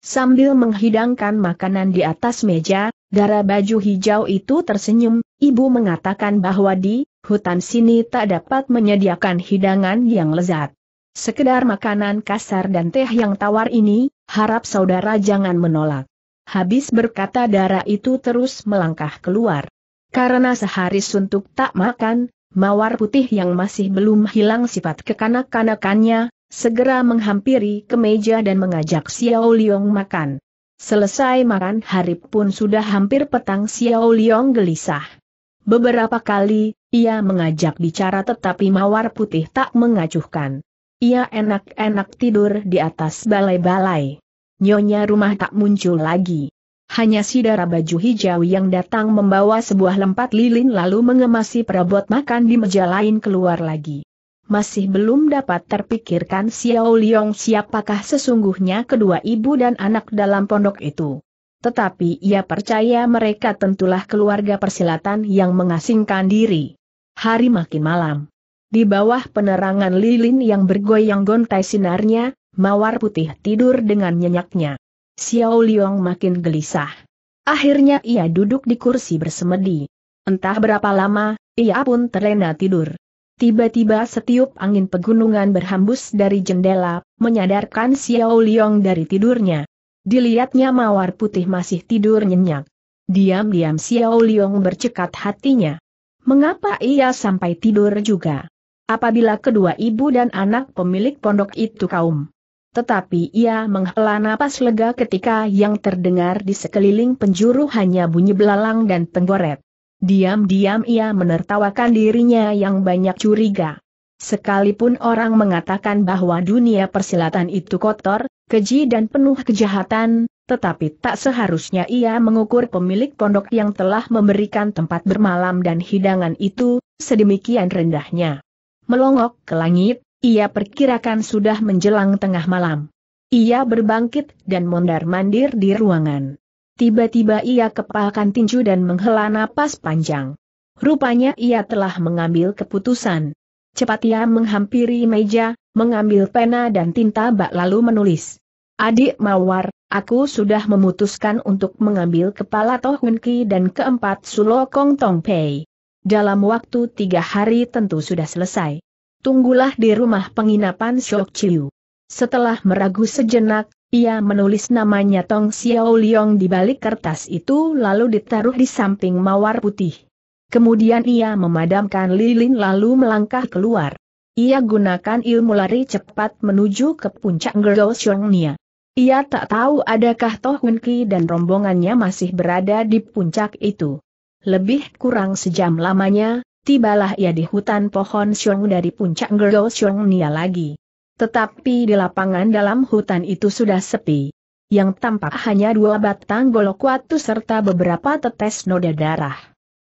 Sambil menghidangkan makanan di atas meja, darah baju hijau itu tersenyum, ibu mengatakan bahwa di hutan sini tak dapat menyediakan hidangan yang lezat. Sekedar makanan kasar dan teh yang tawar ini, Harap saudara jangan menolak. Habis berkata darah itu terus melangkah keluar. Karena sehari suntuk tak makan, mawar putih yang masih belum hilang sifat kekanak-kanakannya, segera menghampiri ke meja dan mengajak Xiao Liong makan. Selesai makan hari pun sudah hampir petang Xiao Liong gelisah. Beberapa kali, ia mengajak bicara tetapi mawar putih tak mengacuhkan. Ia enak-enak tidur di atas balai-balai. Nyonya rumah tak muncul lagi. Hanya si darah baju hijau yang datang membawa sebuah lempat lilin lalu mengemasi perabot makan di meja lain keluar lagi. Masih belum dapat terpikirkan Xiao Liong siapakah sesungguhnya kedua ibu dan anak dalam pondok itu. Tetapi ia percaya mereka tentulah keluarga persilatan yang mengasingkan diri. Hari makin malam. Di bawah penerangan lilin yang bergoyang gontai sinarnya, mawar putih tidur dengan nyenyaknya. Xiao Liang makin gelisah. Akhirnya ia duduk di kursi bersemedi. Entah berapa lama, ia pun terlena tidur. Tiba-tiba setiup angin pegunungan berhembus dari jendela, menyadarkan Xiao Liang dari tidurnya. Dilihatnya mawar putih masih tidur nyenyak. Diam-diam Xiao Liang bercekat hatinya. Mengapa ia sampai tidur juga? apabila kedua ibu dan anak pemilik pondok itu kaum. Tetapi ia menghela napas lega ketika yang terdengar di sekeliling penjuru hanya bunyi belalang dan tenggoret. Diam-diam ia menertawakan dirinya yang banyak curiga. Sekalipun orang mengatakan bahwa dunia persilatan itu kotor, keji dan penuh kejahatan, tetapi tak seharusnya ia mengukur pemilik pondok yang telah memberikan tempat bermalam dan hidangan itu, sedemikian rendahnya melongok ke langit, ia perkirakan sudah menjelang tengah malam. Ia berbangkit dan mondar-mandir di ruangan. Tiba-tiba ia kepalkan tinju dan menghela napas panjang. Rupanya ia telah mengambil keputusan. Cepat ia menghampiri meja, mengambil pena dan tinta bak lalu menulis. Adik Mawar, aku sudah memutuskan untuk mengambil kepala Toh Ki dan keempat Sulokong Tongpei. Tong Pei dalam waktu tiga hari tentu sudah selesai. Tunggulah di rumah penginapan Shok Chiu. Setelah meragu sejenak, ia menulis namanya Tong Xiao Liong di balik kertas itu lalu ditaruh di samping mawar putih. Kemudian ia memadamkan lilin lalu melangkah keluar. Ia gunakan ilmu lari cepat menuju ke puncak Gerdo Xiongnia. Ia tak tahu adakah Toh Hun dan rombongannya masih berada di puncak itu. Lebih kurang sejam lamanya, tibalah ia di hutan pohon siung dari puncak Gerdo Siong Nia lagi. Tetapi di lapangan dalam hutan itu sudah sepi. Yang tampak hanya dua batang golok watu serta beberapa tetes noda darah.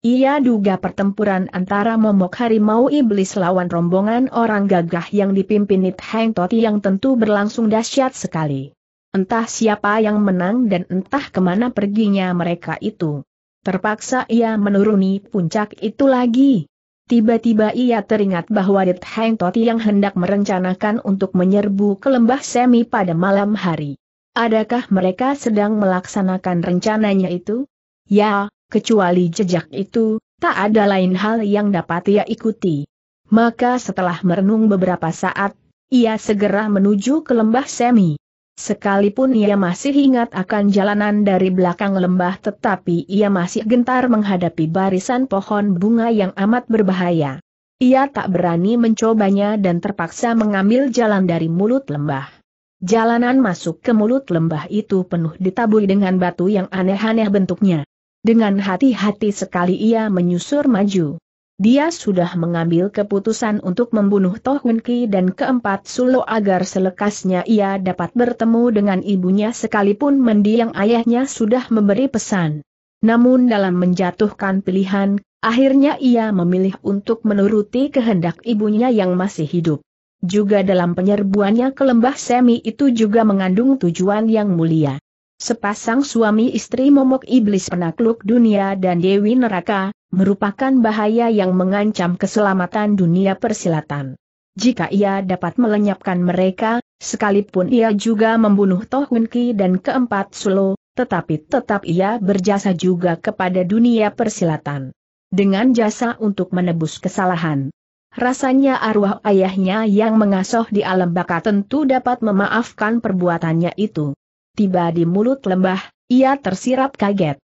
Ia duga pertempuran antara momok harimau iblis lawan rombongan orang gagah yang dipimpin Hang Heng Toti yang tentu berlangsung dahsyat sekali. Entah siapa yang menang dan entah kemana perginya mereka itu. Terpaksa ia menuruni puncak itu lagi. Tiba-tiba ia teringat bahwa Det Heng Toti yang hendak merencanakan untuk menyerbu ke lembah semi pada malam hari. Adakah mereka sedang melaksanakan rencananya itu? Ya, kecuali jejak itu, tak ada lain hal yang dapat ia ikuti. Maka setelah merenung beberapa saat, ia segera menuju ke lembah semi. Sekalipun ia masih ingat akan jalanan dari belakang lembah tetapi ia masih gentar menghadapi barisan pohon bunga yang amat berbahaya. Ia tak berani mencobanya dan terpaksa mengambil jalan dari mulut lembah. Jalanan masuk ke mulut lembah itu penuh ditaburi dengan batu yang aneh-aneh bentuknya. Dengan hati-hati sekali ia menyusur maju. Dia sudah mengambil keputusan untuk membunuh Tohun Ki dan keempat Sulo agar selekasnya ia dapat bertemu dengan ibunya sekalipun mendiang ayahnya sudah memberi pesan. Namun dalam menjatuhkan pilihan, akhirnya ia memilih untuk menuruti kehendak ibunya yang masih hidup. Juga dalam penyerbuannya ke lembah semi itu juga mengandung tujuan yang mulia. Sepasang suami istri momok iblis penakluk dunia dan dewi neraka, merupakan bahaya yang mengancam keselamatan dunia persilatan. Jika ia dapat melenyapkan mereka, sekalipun ia juga membunuh Toh Winki dan keempat Sulo, tetapi tetap ia berjasa juga kepada dunia persilatan. Dengan jasa untuk menebus kesalahan. Rasanya arwah ayahnya yang mengasuh di alam baka tentu dapat memaafkan perbuatannya itu. Tiba di mulut lembah, ia tersirap kaget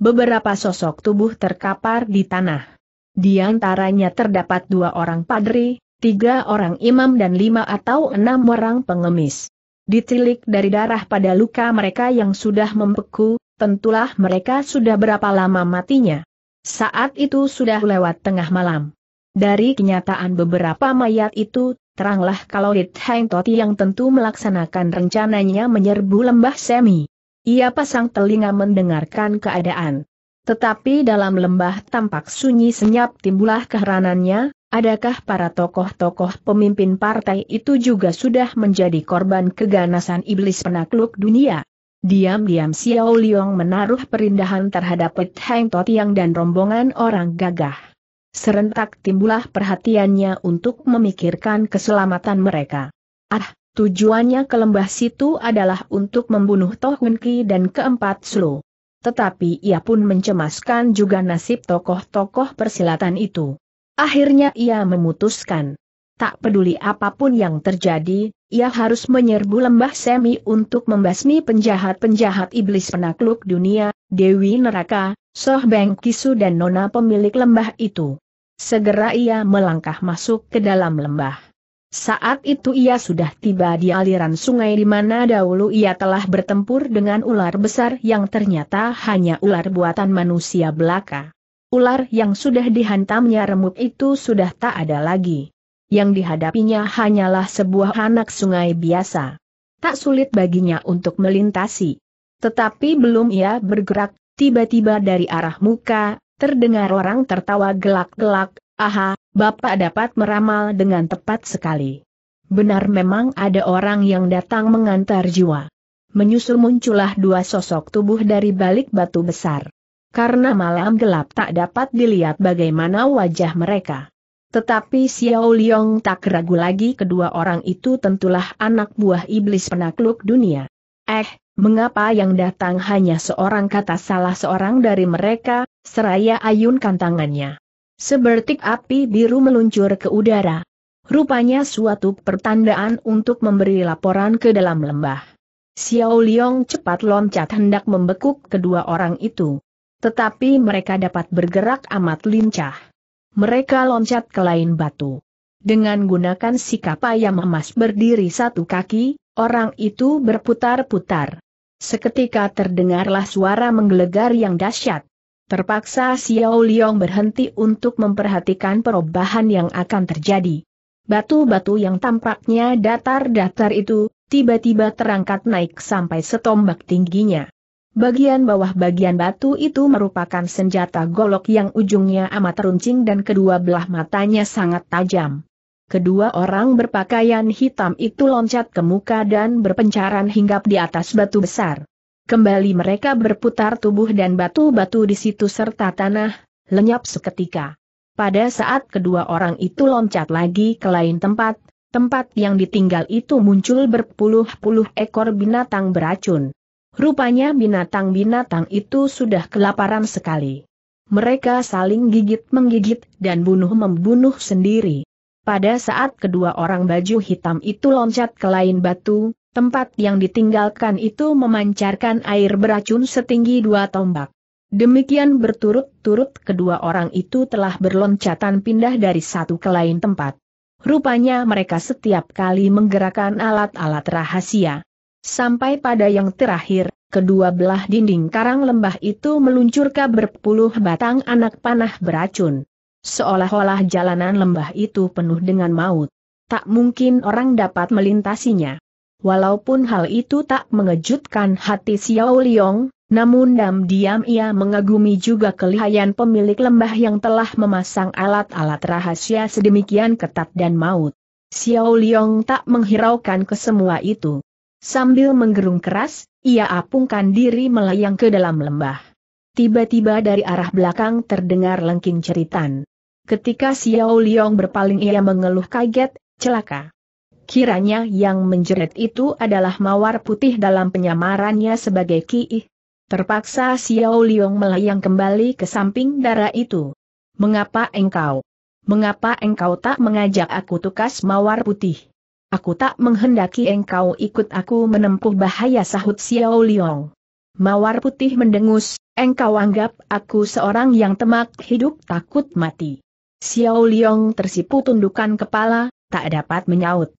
beberapa sosok tubuh terkapar di tanah. Di antaranya terdapat dua orang padri, tiga orang imam dan lima atau enam orang pengemis. Ditilik dari darah pada luka mereka yang sudah membeku, tentulah mereka sudah berapa lama matinya. Saat itu sudah lewat tengah malam. Dari kenyataan beberapa mayat itu, teranglah kalau Rit Hang Toti yang tentu melaksanakan rencananya menyerbu lembah semi. Ia pasang telinga mendengarkan keadaan. Tetapi dalam lembah tampak sunyi senyap timbullah keheranannya, adakah para tokoh-tokoh pemimpin partai itu juga sudah menjadi korban keganasan iblis penakluk dunia? Diam-diam Xiao Liong menaruh perindahan terhadap Pet Heng Totiang dan rombongan orang gagah. Serentak timbullah perhatiannya untuk memikirkan keselamatan mereka. Ah, Tujuannya ke lembah situ adalah untuk membunuh Toh Hun dan keempat Slo. Tetapi ia pun mencemaskan juga nasib tokoh-tokoh persilatan itu. Akhirnya ia memutuskan. Tak peduli apapun yang terjadi, ia harus menyerbu lembah semi untuk membasmi penjahat-penjahat iblis penakluk dunia, Dewi Neraka, Soh Beng Kisu dan Nona pemilik lembah itu. Segera ia melangkah masuk ke dalam lembah. Saat itu ia sudah tiba di aliran sungai di mana dahulu ia telah bertempur dengan ular besar yang ternyata hanya ular buatan manusia belaka. Ular yang sudah dihantamnya remuk itu sudah tak ada lagi. Yang dihadapinya hanyalah sebuah anak sungai biasa. Tak sulit baginya untuk melintasi. Tetapi belum ia bergerak, tiba-tiba dari arah muka, terdengar orang tertawa gelak-gelak, aha, Bapak dapat meramal dengan tepat sekali. Benar memang ada orang yang datang mengantar jiwa. Menyusul muncullah dua sosok tubuh dari balik batu besar. Karena malam gelap tak dapat dilihat bagaimana wajah mereka. Tetapi Xiao Liong tak ragu lagi kedua orang itu tentulah anak buah iblis penakluk dunia. Eh, mengapa yang datang hanya seorang kata salah seorang dari mereka, seraya ayunkan tangannya. Sebertik api biru meluncur ke udara. Rupanya suatu pertandaan untuk memberi laporan ke dalam lembah. Xiao Liong cepat loncat hendak membekuk kedua orang itu. Tetapi mereka dapat bergerak amat lincah. Mereka loncat ke lain batu. Dengan gunakan sikap ayam emas berdiri satu kaki, orang itu berputar-putar. Seketika terdengarlah suara menggelegar yang dahsyat. Terpaksa Xiao Liang berhenti untuk memperhatikan perubahan yang akan terjadi. Batu-batu yang tampaknya datar-datar itu, tiba-tiba terangkat naik sampai setombak tingginya. Bagian bawah bagian batu itu merupakan senjata golok yang ujungnya amat runcing dan kedua belah matanya sangat tajam. Kedua orang berpakaian hitam itu loncat ke muka dan berpencaran hinggap di atas batu besar. Kembali mereka berputar tubuh dan batu-batu di situ serta tanah, lenyap seketika. Pada saat kedua orang itu loncat lagi ke lain tempat, tempat yang ditinggal itu muncul berpuluh-puluh ekor binatang beracun. Rupanya binatang-binatang itu sudah kelaparan sekali. Mereka saling gigit-menggigit dan bunuh-membunuh sendiri. Pada saat kedua orang baju hitam itu loncat ke lain batu, Tempat yang ditinggalkan itu memancarkan air beracun setinggi dua tombak. Demikian berturut-turut kedua orang itu telah berloncatan pindah dari satu ke lain tempat. Rupanya mereka setiap kali menggerakkan alat-alat rahasia. Sampai pada yang terakhir, kedua belah dinding karang lembah itu meluncurkan berpuluh batang anak panah beracun. Seolah-olah jalanan lembah itu penuh dengan maut. Tak mungkin orang dapat melintasinya. Walaupun hal itu tak mengejutkan hati Xiao Liong, namun diam-diam ia mengagumi juga kelihayan pemilik lembah yang telah memasang alat-alat rahasia sedemikian ketat dan maut. Xiao Liong tak menghiraukan kesemua itu. Sambil menggerung keras, ia apungkan diri melayang ke dalam lembah. Tiba-tiba dari arah belakang terdengar lengking ceritan. Ketika Xiao Liong berpaling ia mengeluh kaget, celaka. Kiranya yang menjerit itu adalah mawar putih dalam penyamarannya sebagai Ki. Terpaksa Xiao Liong melayang kembali ke samping darah itu. Mengapa engkau? Mengapa engkau tak mengajak aku tukas mawar putih? Aku tak menghendaki engkau ikut aku menempuh bahaya sahut Xiao Liong. Mawar putih mendengus, engkau anggap aku seorang yang temak hidup takut mati. Xiao Liong tersipu tundukan kepala, tak dapat menyaut.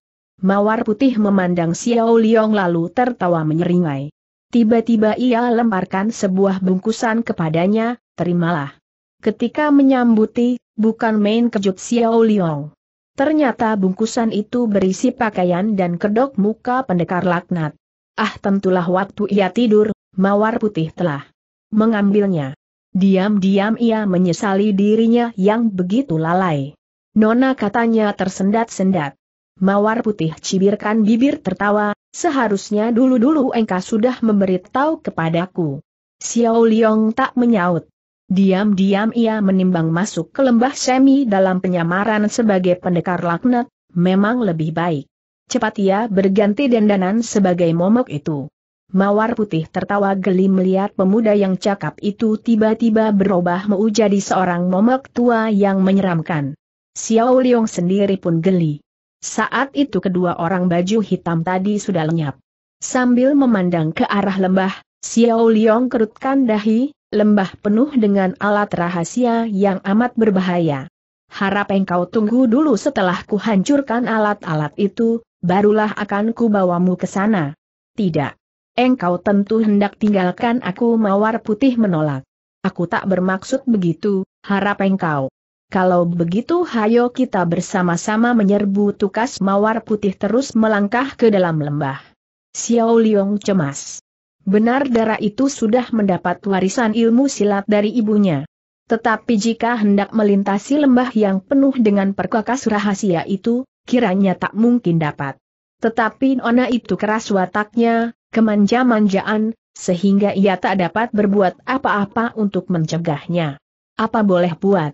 Mawar putih memandang Xiao Liong lalu tertawa menyeringai. Tiba-tiba ia lemparkan sebuah bungkusan kepadanya, terimalah. Ketika menyambuti, bukan main kejut Xiao Liong. Ternyata bungkusan itu berisi pakaian dan kedok muka pendekar laknat. Ah tentulah waktu ia tidur, mawar putih telah mengambilnya. Diam-diam ia menyesali dirinya yang begitu lalai. Nona katanya tersendat-sendat. Mawar putih cibirkan bibir tertawa, seharusnya dulu-dulu engkau sudah memberitahu kepadaku. Xiao Liong tak menyaut. Diam-diam ia menimbang masuk ke lembah semi dalam penyamaran sebagai pendekar laknat, memang lebih baik. Cepat ia berganti dendanan sebagai momok itu. Mawar putih tertawa geli melihat pemuda yang cakap itu tiba-tiba berubah menjadi seorang momok tua yang menyeramkan. Xiao Liong sendiri pun geli. Saat itu kedua orang baju hitam tadi sudah lenyap. Sambil memandang ke arah lembah, Xiao Liong kerutkan dahi, lembah penuh dengan alat rahasia yang amat berbahaya. Harap engkau tunggu dulu setelah kuhancurkan alat-alat itu, barulah akan bawamu ke sana. Tidak. Engkau tentu hendak tinggalkan aku mawar putih menolak. Aku tak bermaksud begitu, harap engkau. Kalau begitu hayo kita bersama-sama menyerbu tukas mawar putih terus melangkah ke dalam lembah. Xiao Liong cemas. Benar darah itu sudah mendapat warisan ilmu silat dari ibunya. Tetapi jika hendak melintasi lembah yang penuh dengan perkakas rahasia itu, kiranya tak mungkin dapat. Tetapi Nona itu keras wataknya, kemanja-manjaan, sehingga ia tak dapat berbuat apa-apa untuk mencegahnya. Apa boleh buat?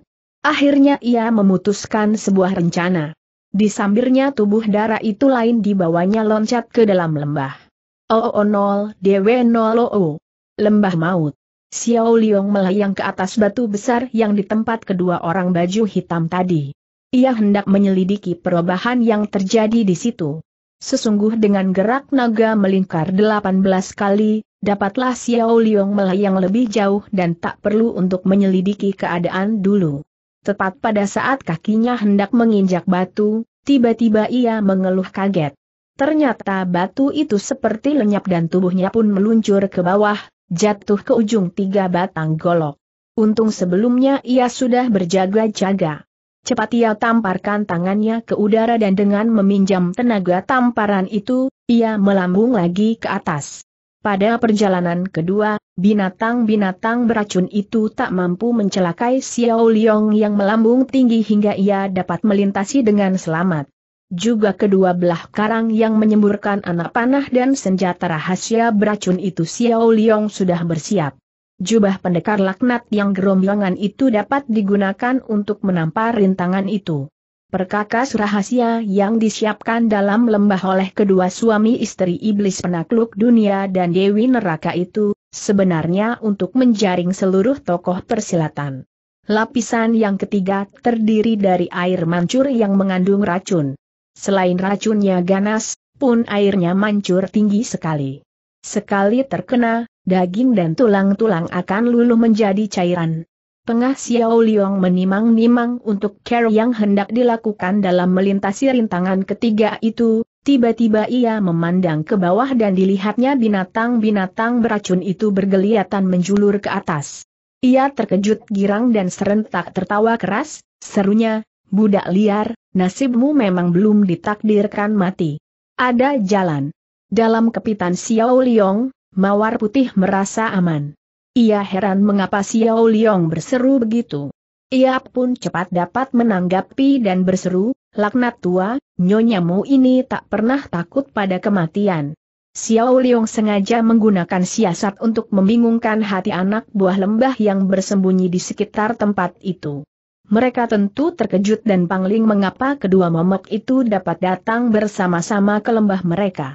Akhirnya ia memutuskan sebuah rencana. Disambirnya tubuh darah itu lain dibawanya loncat ke dalam lembah. oo oh, oh, nol dw nol oo Lembah maut. Xiao Liong melayang ke atas batu besar yang di tempat kedua orang baju hitam tadi. Ia hendak menyelidiki perubahan yang terjadi di situ. Sesungguh dengan gerak naga melingkar 18 kali, dapatlah Xiao Liong melayang lebih jauh dan tak perlu untuk menyelidiki keadaan dulu. Tepat pada saat kakinya hendak menginjak batu, tiba-tiba ia mengeluh kaget. Ternyata batu itu seperti lenyap dan tubuhnya pun meluncur ke bawah, jatuh ke ujung tiga batang golok. Untung sebelumnya ia sudah berjaga-jaga. Cepat ia tamparkan tangannya ke udara dan dengan meminjam tenaga tamparan itu, ia melambung lagi ke atas. Pada perjalanan kedua, binatang-binatang beracun itu tak mampu mencelakai Xiao Liong yang melambung tinggi hingga ia dapat melintasi dengan selamat. Juga kedua belah karang yang menyemburkan anak panah dan senjata rahasia beracun itu Xiao Liong sudah bersiap. Jubah pendekar laknat yang gerombongan itu dapat digunakan untuk menampar rintangan itu. Perkakas rahasia yang disiapkan dalam lembah oleh kedua suami istri iblis penakluk dunia dan dewi neraka itu, sebenarnya untuk menjaring seluruh tokoh persilatan. Lapisan yang ketiga terdiri dari air mancur yang mengandung racun. Selain racunnya ganas, pun airnya mancur tinggi sekali. Sekali terkena, daging dan tulang-tulang akan luluh menjadi cairan. Tengah Xiao Liang menimang-nimang untuk care yang hendak dilakukan dalam melintasi rintangan ketiga itu, tiba-tiba ia memandang ke bawah dan dilihatnya binatang-binatang beracun itu bergeliatan menjulur ke atas. Ia terkejut girang dan serentak tertawa keras, serunya, budak liar, nasibmu memang belum ditakdirkan mati. Ada jalan. Dalam kepitan Xiao Liang, Mawar Putih merasa aman. Ia heran mengapa Xiao Liong berseru begitu. Ia pun cepat dapat menanggapi dan berseru, laknat tua, nyonyamu ini tak pernah takut pada kematian. Xiao Liong sengaja menggunakan siasat untuk membingungkan hati anak buah lembah yang bersembunyi di sekitar tempat itu. Mereka tentu terkejut dan pangling mengapa kedua momok itu dapat datang bersama-sama ke lembah mereka.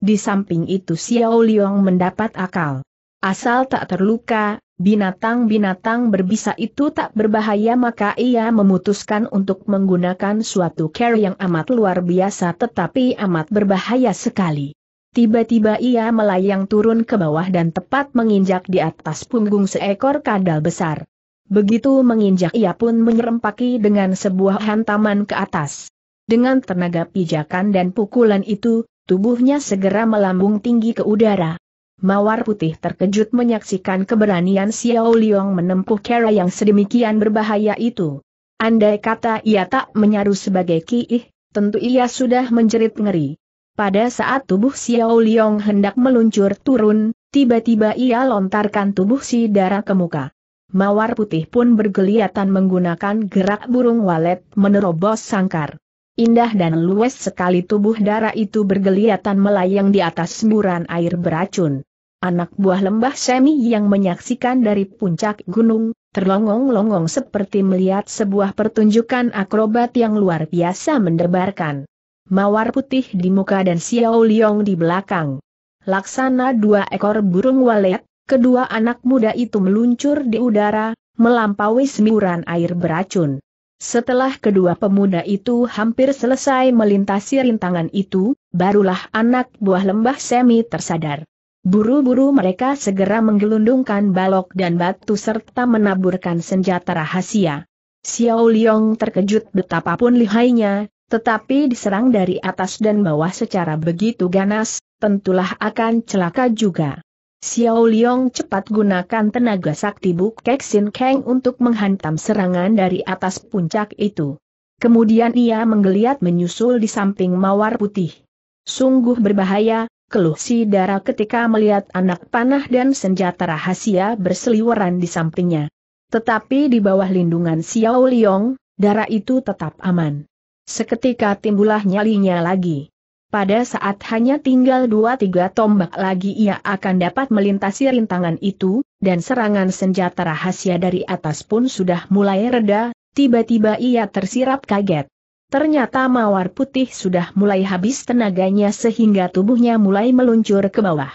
Di samping itu Xiao Liong mendapat akal. Asal tak terluka, binatang-binatang berbisa itu tak berbahaya maka ia memutuskan untuk menggunakan suatu care yang amat luar biasa tetapi amat berbahaya sekali. Tiba-tiba ia melayang turun ke bawah dan tepat menginjak di atas punggung seekor kadal besar. Begitu menginjak ia pun menyerempaki dengan sebuah hantaman ke atas. Dengan tenaga pijakan dan pukulan itu, tubuhnya segera melambung tinggi ke udara. Mawar Putih terkejut menyaksikan keberanian Xiao Liang menempuh cara yang sedemikian berbahaya itu. Andai kata ia tak menyaru sebagai kiih, tentu ia sudah menjerit ngeri. Pada saat tubuh Xiao Liang hendak meluncur turun, tiba-tiba ia lontarkan tubuh si darah ke muka. Mawar Putih pun bergeliatan menggunakan gerak burung walet menerobos sangkar. Indah dan luwes sekali tubuh darah itu bergeliatan melayang di atas semburan air beracun. Anak buah lembah Semi yang menyaksikan dari puncak gunung, terlongong-longong seperti melihat sebuah pertunjukan akrobat yang luar biasa mendebarkan. Mawar putih di muka dan Xiao Liong di belakang. Laksana dua ekor burung walet, kedua anak muda itu meluncur di udara, melampaui semburan air beracun. Setelah kedua pemuda itu hampir selesai melintasi rintangan itu, barulah anak buah lembah Semi tersadar. Buru-buru mereka segera menggelundungkan balok dan batu serta menaburkan senjata rahasia. Xiao Liong terkejut betapapun lihainya, tetapi diserang dari atas dan bawah secara begitu ganas, tentulah akan celaka juga. Xiao Liong cepat gunakan tenaga sakti Buk Kek Sin Kang untuk menghantam serangan dari atas puncak itu. Kemudian ia menggeliat menyusul di samping mawar putih. Sungguh berbahaya, keluh si Dara ketika melihat anak panah dan senjata rahasia berseliweran di sampingnya. Tetapi di bawah lindungan Xiao Liong, Dara itu tetap aman. Seketika timbullah nyalinya lagi. Pada saat hanya tinggal dua tiga tombak lagi ia akan dapat melintasi rintangan itu, dan serangan senjata rahasia dari atas pun sudah mulai reda, tiba-tiba ia tersirap kaget. Ternyata mawar putih sudah mulai habis tenaganya sehingga tubuhnya mulai meluncur ke bawah.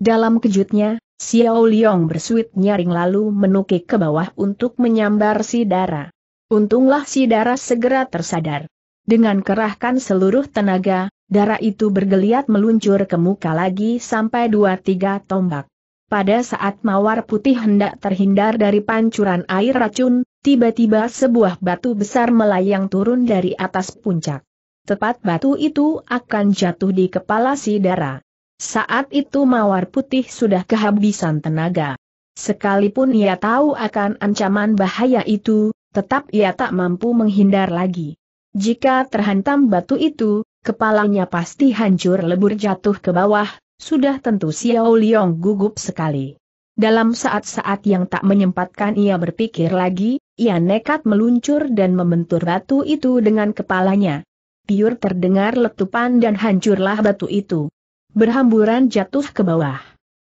Dalam kejutnya, Xiao Liang bersuit nyaring lalu menukik ke bawah untuk menyambar si Dara. Untunglah si Dara segera tersadar. Dengan kerahkan seluruh tenaga, darah itu bergeliat meluncur ke muka lagi sampai dua tiga tombak. Pada saat mawar putih hendak terhindar dari pancuran air racun, tiba-tiba sebuah batu besar melayang turun dari atas puncak. Tepat batu itu akan jatuh di kepala si Dara. Saat itu Mawar Putih sudah kehabisan tenaga. Sekalipun ia tahu akan ancaman bahaya itu, tetap ia tak mampu menghindar lagi. Jika terhantam batu itu, kepalanya pasti hancur lebur jatuh ke bawah, sudah tentu Xiao Liong gugup sekali. Dalam saat-saat yang tak menyempatkan ia berpikir lagi, ia nekat meluncur dan membentur batu itu dengan kepalanya. Piur terdengar letupan dan hancurlah batu itu. Berhamburan jatuh ke bawah.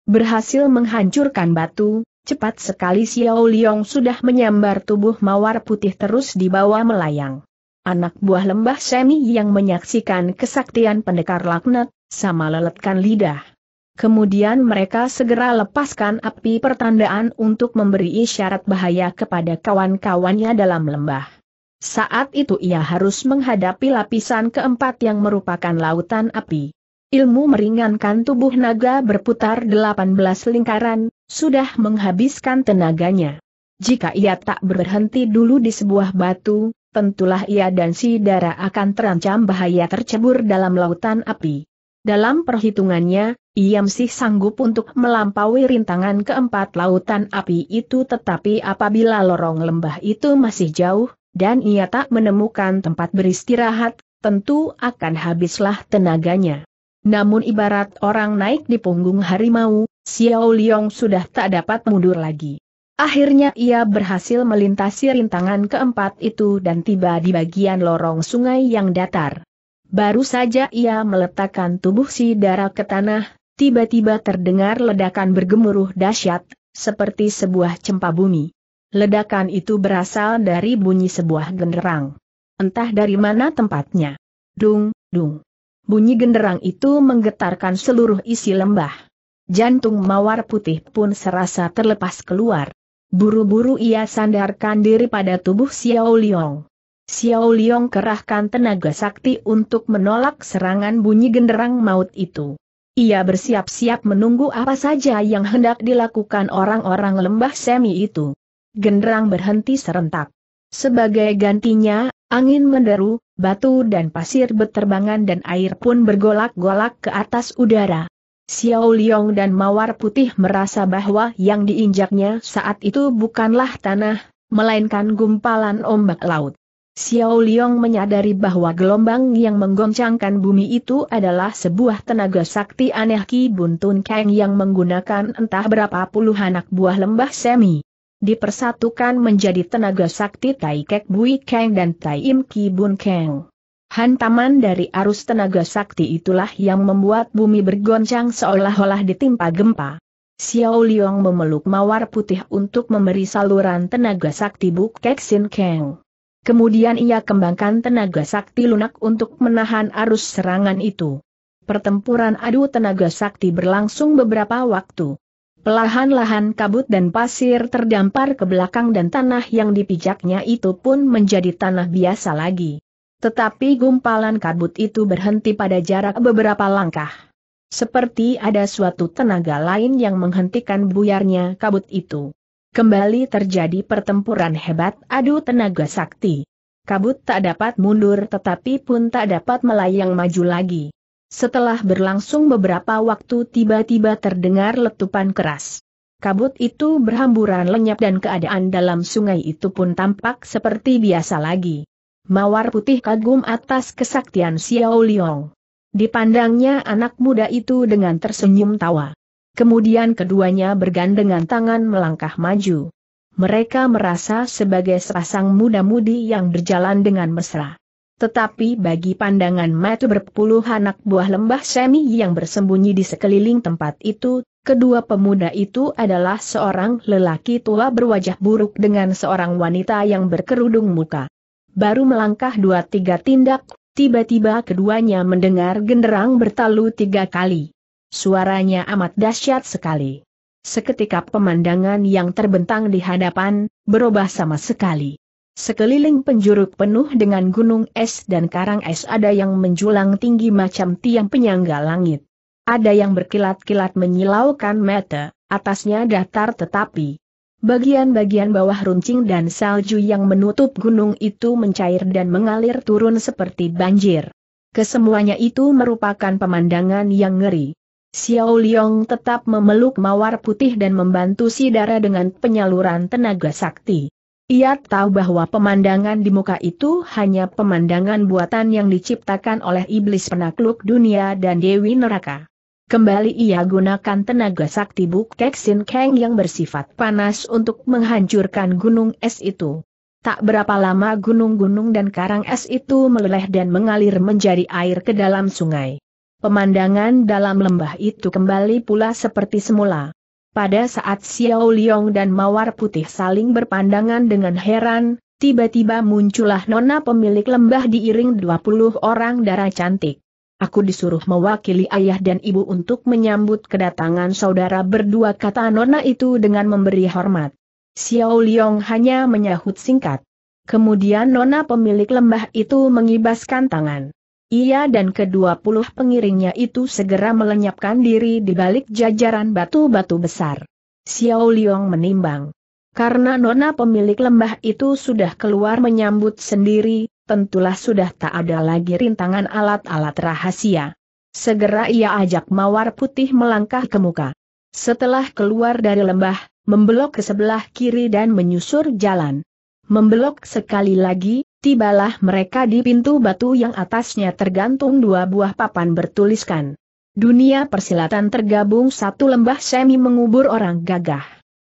Berhasil menghancurkan batu, cepat sekali Xiao Liong sudah menyambar tubuh mawar putih terus di bawah melayang. Anak buah lembah semi yang menyaksikan kesaktian pendekar laknat, sama leletkan lidah. Kemudian mereka segera lepaskan api pertandaan untuk memberi isyarat bahaya kepada kawan-kawannya dalam lembah. Saat itu ia harus menghadapi lapisan keempat yang merupakan lautan api. Ilmu meringankan tubuh naga berputar 18 lingkaran, sudah menghabiskan tenaganya. Jika ia tak berhenti dulu di sebuah batu, tentulah ia dan si darah akan terancam bahaya tercebur dalam lautan api. Dalam perhitungannya, ia masih sanggup untuk melampaui rintangan keempat lautan api itu tetapi apabila lorong lembah itu masih jauh, dan ia tak menemukan tempat beristirahat, tentu akan habislah tenaganya. Namun ibarat orang naik di punggung harimau, Xiao Liong sudah tak dapat mundur lagi. Akhirnya ia berhasil melintasi rintangan keempat itu dan tiba di bagian lorong sungai yang datar. Baru saja ia meletakkan tubuh si darah ke tanah, tiba-tiba terdengar ledakan bergemuruh dahsyat, seperti sebuah cempa bumi. Ledakan itu berasal dari bunyi sebuah genderang. Entah dari mana tempatnya. Dung, dung. Bunyi genderang itu menggetarkan seluruh isi lembah. Jantung mawar putih pun serasa terlepas keluar. Buru-buru ia sandarkan diri pada tubuh Xiao Liang. Xiao Liong kerahkan tenaga sakti untuk menolak serangan bunyi genderang maut itu. Ia bersiap-siap menunggu apa saja yang hendak dilakukan orang-orang lembah semi itu. Genderang berhenti serentak. Sebagai gantinya, angin menderu, batu dan pasir berterbangan dan air pun bergolak-golak ke atas udara. Xiao Liong dan Mawar Putih merasa bahwa yang diinjaknya saat itu bukanlah tanah, melainkan gumpalan ombak laut. Xiao Liang menyadari bahwa gelombang yang menggoncangkan bumi itu adalah sebuah tenaga sakti aneh Ki Buntun Kang yang menggunakan entah berapa puluh anak buah lembah semi. Dipersatukan menjadi tenaga sakti Tai Kek Bui Kang dan Tai Im Ki Bun Kang. Hantaman dari arus tenaga sakti itulah yang membuat bumi bergoncang seolah-olah ditimpa gempa. Xiao Liang memeluk mawar putih untuk memberi saluran tenaga sakti Buk Kek Sin Kang. Kemudian ia kembangkan tenaga sakti lunak untuk menahan arus serangan itu. Pertempuran adu tenaga sakti berlangsung beberapa waktu. Pelahan-lahan kabut dan pasir terdampar ke belakang dan tanah yang dipijaknya itu pun menjadi tanah biasa lagi. Tetapi gumpalan kabut itu berhenti pada jarak beberapa langkah. Seperti ada suatu tenaga lain yang menghentikan buyarnya kabut itu. Kembali terjadi pertempuran hebat adu tenaga sakti. Kabut tak dapat mundur tetapi pun tak dapat melayang maju lagi. Setelah berlangsung beberapa waktu tiba-tiba terdengar letupan keras. Kabut itu berhamburan lenyap dan keadaan dalam sungai itu pun tampak seperti biasa lagi. Mawar putih kagum atas kesaktian Xiao Liong. Dipandangnya anak muda itu dengan tersenyum tawa. Kemudian keduanya bergandengan tangan melangkah maju. Mereka merasa sebagai sepasang muda-mudi yang berjalan dengan mesra. Tetapi bagi pandangan mata berpuluh anak buah lembah semi yang bersembunyi di sekeliling tempat itu, kedua pemuda itu adalah seorang lelaki tua berwajah buruk dengan seorang wanita yang berkerudung muka. Baru melangkah dua tiga tindak, tiba-tiba keduanya mendengar genderang bertalu tiga kali. Suaranya amat dahsyat sekali. Seketika pemandangan yang terbentang di hadapan, berubah sama sekali. Sekeliling penjuru penuh dengan gunung es dan karang es ada yang menjulang tinggi macam tiang penyangga langit. Ada yang berkilat-kilat menyilaukan mata, atasnya datar tetapi bagian-bagian bawah runcing dan salju yang menutup gunung itu mencair dan mengalir turun seperti banjir. Kesemuanya itu merupakan pemandangan yang ngeri, Xiao Liong tetap memeluk mawar putih dan membantu si darah dengan penyaluran tenaga sakti. Ia tahu bahwa pemandangan di muka itu hanya pemandangan buatan yang diciptakan oleh iblis penakluk dunia dan dewi neraka. Kembali ia gunakan tenaga sakti Buk Keksin Kang yang bersifat panas untuk menghancurkan gunung es itu. Tak berapa lama gunung-gunung dan karang es itu meleleh dan mengalir menjadi air ke dalam sungai. Pemandangan dalam lembah itu kembali pula seperti semula. Pada saat Xiao Liong dan Mawar Putih saling berpandangan dengan heran, tiba-tiba muncullah nona pemilik lembah diiring 20 orang darah cantik. Aku disuruh mewakili ayah dan ibu untuk menyambut kedatangan saudara berdua kata nona itu dengan memberi hormat. Xiao Liong hanya menyahut singkat. Kemudian nona pemilik lembah itu mengibaskan tangan. Ia dan kedua puluh pengiringnya itu segera melenyapkan diri di balik jajaran batu-batu besar. Xiao Liang menimbang. Karena nona pemilik lembah itu sudah keluar menyambut sendiri, tentulah sudah tak ada lagi rintangan alat-alat rahasia. Segera ia ajak Mawar Putih melangkah ke muka. Setelah keluar dari lembah, membelok ke sebelah kiri dan menyusur jalan. Membelok sekali lagi, tibalah mereka di pintu batu yang atasnya tergantung dua buah papan bertuliskan. Dunia persilatan tergabung satu lembah semi mengubur orang gagah.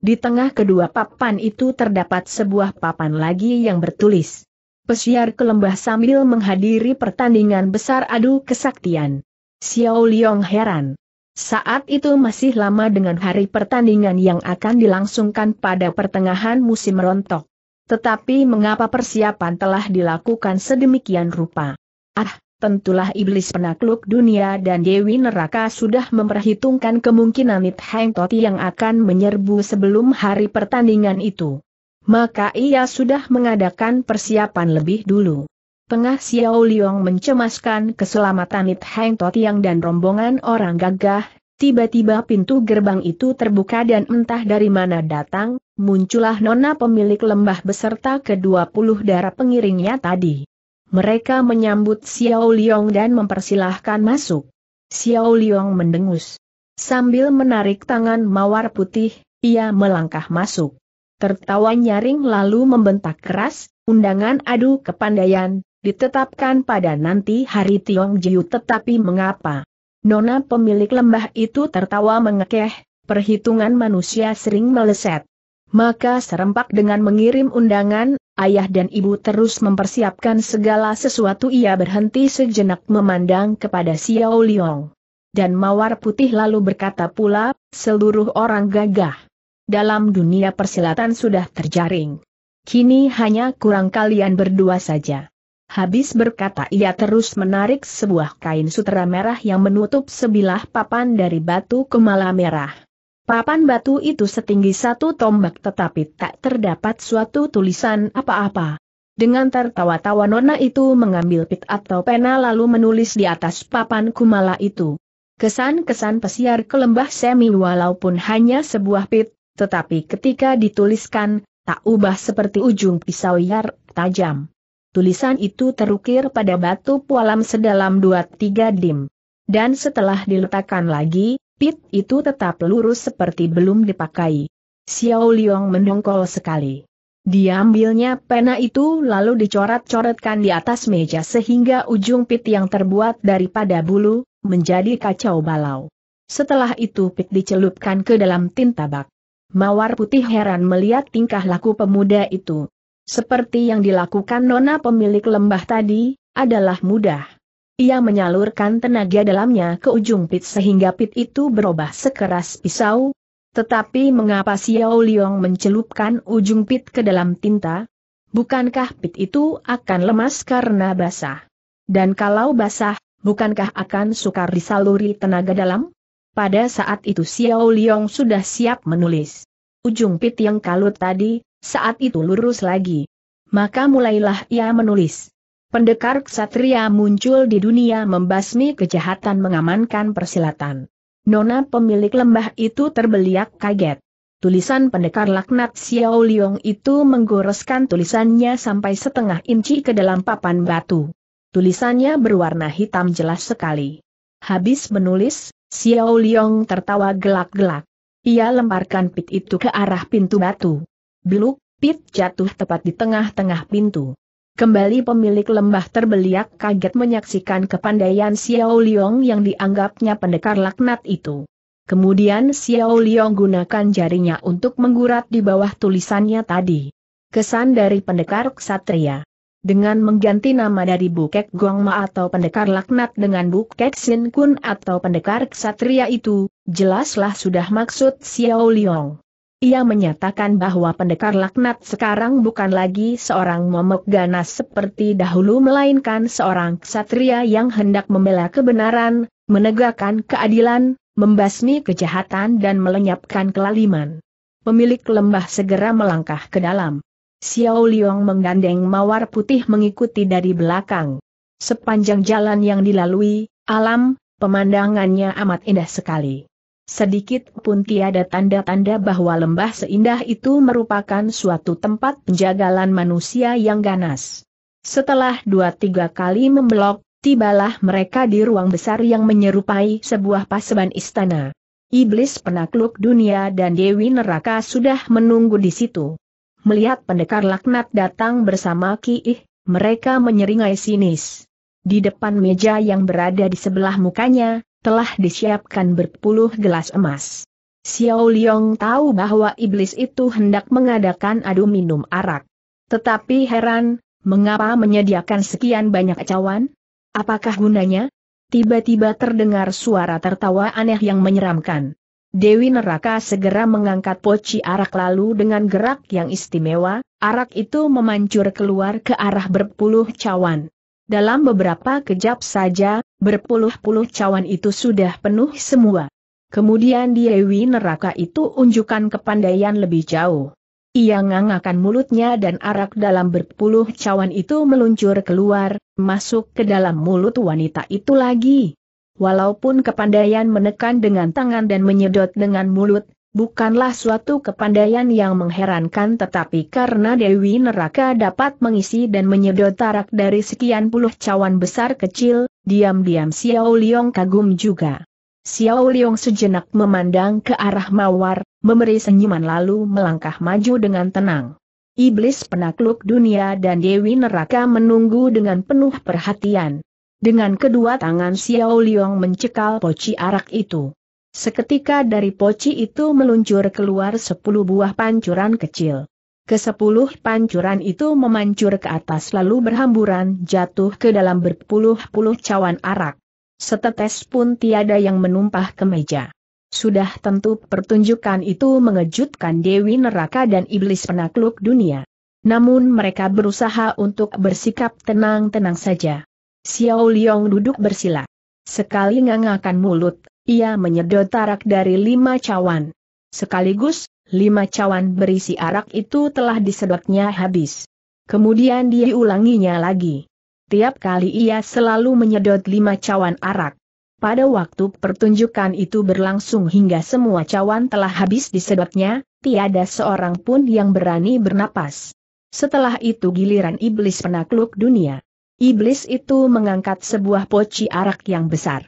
Di tengah kedua papan itu terdapat sebuah papan lagi yang bertulis. Pesiar ke lembah sambil menghadiri pertandingan besar adu kesaktian. Xiao Liong heran. Saat itu masih lama dengan hari pertandingan yang akan dilangsungkan pada pertengahan musim rontok. Tetapi mengapa persiapan telah dilakukan sedemikian rupa? Ah, tentulah iblis penakluk dunia dan Dewi Neraka sudah memperhitungkan kemungkinan Nit Heng Toti yang akan menyerbu sebelum hari pertandingan itu. Maka ia sudah mengadakan persiapan lebih dulu. Tengah Xiao Liong mencemaskan keselamatan Nit Heng yang dan rombongan orang gagah, tiba-tiba pintu gerbang itu terbuka dan entah dari mana datang, muncullah nona pemilik lembah beserta kedua puluh darah pengiringnya tadi. Mereka menyambut Xiao Liang dan mempersilahkan masuk. Xiao Liang mendengus. Sambil menarik tangan mawar putih, ia melangkah masuk. Tertawa nyaring lalu membentak keras, undangan adu kepandaian, ditetapkan pada nanti hari Tiong Jiu tetapi mengapa? Nona pemilik lembah itu tertawa mengekeh, perhitungan manusia sering meleset. Maka serempak dengan mengirim undangan, ayah dan ibu terus mempersiapkan segala sesuatu ia berhenti sejenak memandang kepada Xiao Liang. Dan Mawar Putih lalu berkata pula, seluruh orang gagah. Dalam dunia persilatan sudah terjaring. Kini hanya kurang kalian berdua saja. Habis berkata ia terus menarik sebuah kain sutera merah yang menutup sebilah papan dari batu kemala merah. Papan batu itu setinggi satu tombak tetapi tak terdapat suatu tulisan apa-apa. Dengan tertawa-tawa Nona itu mengambil pit atau pena lalu menulis di atas papan kumala itu. Kesan-kesan pesiar ke lembah semi walaupun hanya sebuah pit, tetapi ketika dituliskan, tak ubah seperti ujung pisau yar tajam. Tulisan itu terukir pada batu pualam sedalam 2-3 dim. Dan setelah diletakkan lagi, Pit itu tetap lurus seperti belum dipakai. Xiao Liang mendongkol sekali. Diambilnya pena itu lalu dicoret-coretkan di atas meja sehingga ujung pit yang terbuat daripada bulu, menjadi kacau balau. Setelah itu pit dicelupkan ke dalam tin tabak. Mawar putih heran melihat tingkah laku pemuda itu. Seperti yang dilakukan nona pemilik lembah tadi, adalah mudah. Ia menyalurkan tenaga dalamnya ke ujung pit sehingga pit itu berubah sekeras pisau. Tetapi mengapa Xiao Liong mencelupkan ujung pit ke dalam tinta? Bukankah pit itu akan lemas karena basah? Dan kalau basah, bukankah akan sukar disaluri tenaga dalam? Pada saat itu Xiao Liong sudah siap menulis. Ujung pit yang kalut tadi, saat itu lurus lagi. Maka mulailah ia menulis. Pendekar ksatria muncul di dunia membasmi kejahatan mengamankan persilatan. Nona pemilik lembah itu terbeliak kaget. Tulisan pendekar laknat Xiao Liong itu menggoreskan tulisannya sampai setengah inci ke dalam papan batu. Tulisannya berwarna hitam jelas sekali. Habis menulis, Xiao Liong tertawa gelak-gelak. Ia lemparkan pit itu ke arah pintu batu. Beluk, pit jatuh tepat di tengah-tengah pintu. Kembali pemilik lembah terbeliak kaget menyaksikan kepandaian Xiao Liong yang dianggapnya pendekar laknat itu. Kemudian Xiao Liong gunakan jarinya untuk menggurat di bawah tulisannya tadi. Kesan dari pendekar ksatria. Dengan mengganti nama dari Bukek Gongma atau pendekar laknat dengan Bukek Sin Kun atau pendekar ksatria itu, jelaslah sudah maksud Xiao Liong. Ia menyatakan bahwa pendekar laknat sekarang bukan lagi seorang momok ganas seperti dahulu melainkan seorang ksatria yang hendak membela kebenaran, menegakkan keadilan, membasmi kejahatan dan melenyapkan kelaliman. Pemilik lembah segera melangkah ke dalam. Xiao Liang menggandeng mawar putih mengikuti dari belakang. Sepanjang jalan yang dilalui, alam, pemandangannya amat indah sekali. Sedikit pun tiada tanda-tanda bahwa lembah seindah itu merupakan suatu tempat penjagalan manusia yang ganas. Setelah dua-tiga kali membelok, tibalah mereka di ruang besar yang menyerupai sebuah paseban istana. Iblis penakluk dunia dan Dewi Neraka sudah menunggu di situ. Melihat pendekar laknat datang bersama Kiih, mereka menyeringai sinis. Di depan meja yang berada di sebelah mukanya, telah disiapkan berpuluh gelas emas. Xiao Liong tahu bahwa iblis itu hendak mengadakan adu minum arak. Tetapi heran, mengapa menyediakan sekian banyak cawan? Apakah gunanya? Tiba-tiba terdengar suara tertawa aneh yang menyeramkan. Dewi Neraka segera mengangkat poci arak lalu dengan gerak yang istimewa, arak itu memancur keluar ke arah berpuluh cawan. Dalam beberapa kejap saja, berpuluh-puluh cawan itu sudah penuh semua. Kemudian di neraka itu unjukkan kepandaian lebih jauh. Ia ngangakan mulutnya dan arak dalam berpuluh cawan itu meluncur keluar, masuk ke dalam mulut wanita itu lagi. Walaupun kepandaian menekan dengan tangan dan menyedot dengan mulut, bukanlah suatu kepandaian yang mengherankan tetapi karena Dewi Neraka dapat mengisi dan menyedot arak dari sekian puluh cawan besar kecil, diam-diam Xiao Liong kagum juga. Xiao Liong sejenak memandang ke arah Mawar, memberi senyuman lalu melangkah maju dengan tenang. Iblis penakluk dunia dan Dewi Neraka menunggu dengan penuh perhatian. Dengan kedua tangan Xiao Liong mencekal poci arak itu. Seketika dari poci itu meluncur keluar sepuluh buah pancuran kecil. Kesepuluh pancuran itu memancur ke atas lalu berhamburan jatuh ke dalam berpuluh-puluh cawan arak. Setetes pun tiada yang menumpah ke meja. Sudah tentu pertunjukan itu mengejutkan Dewi Neraka dan Iblis Penakluk Dunia. Namun mereka berusaha untuk bersikap tenang-tenang saja. Xiao Liong duduk bersila. Sekali ngangakan mulut, ia menyedot arak dari lima cawan. Sekaligus, lima cawan berisi arak itu telah disedotnya habis. Kemudian dia ulanginya lagi. Tiap kali ia selalu menyedot lima cawan arak. Pada waktu pertunjukan itu berlangsung hingga semua cawan telah habis disedotnya, tiada seorang pun yang berani bernapas. Setelah itu giliran iblis penakluk dunia. Iblis itu mengangkat sebuah poci arak yang besar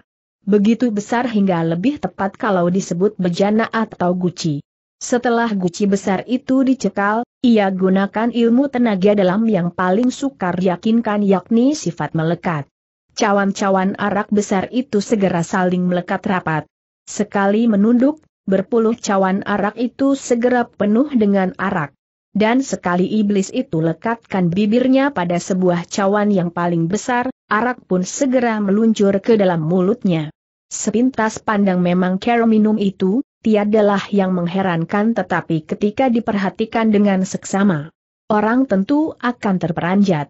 begitu besar hingga lebih tepat kalau disebut bejana atau guci. Setelah guci besar itu dicekal, ia gunakan ilmu tenaga dalam yang paling sukar yakinkan yakni sifat melekat. Cawan-cawan arak besar itu segera saling melekat rapat. Sekali menunduk, berpuluh cawan arak itu segera penuh dengan arak. Dan sekali iblis itu lekatkan bibirnya pada sebuah cawan yang paling besar, arak pun segera meluncur ke dalam mulutnya. Sepintas pandang memang cara minum itu, tiadalah yang mengherankan tetapi ketika diperhatikan dengan seksama, orang tentu akan terperanjat.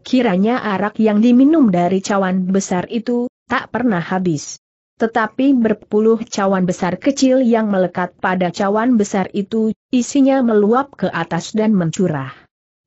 Kiranya arak yang diminum dari cawan besar itu, tak pernah habis. Tetapi berpuluh cawan besar kecil yang melekat pada cawan besar itu, isinya meluap ke atas dan mencurah.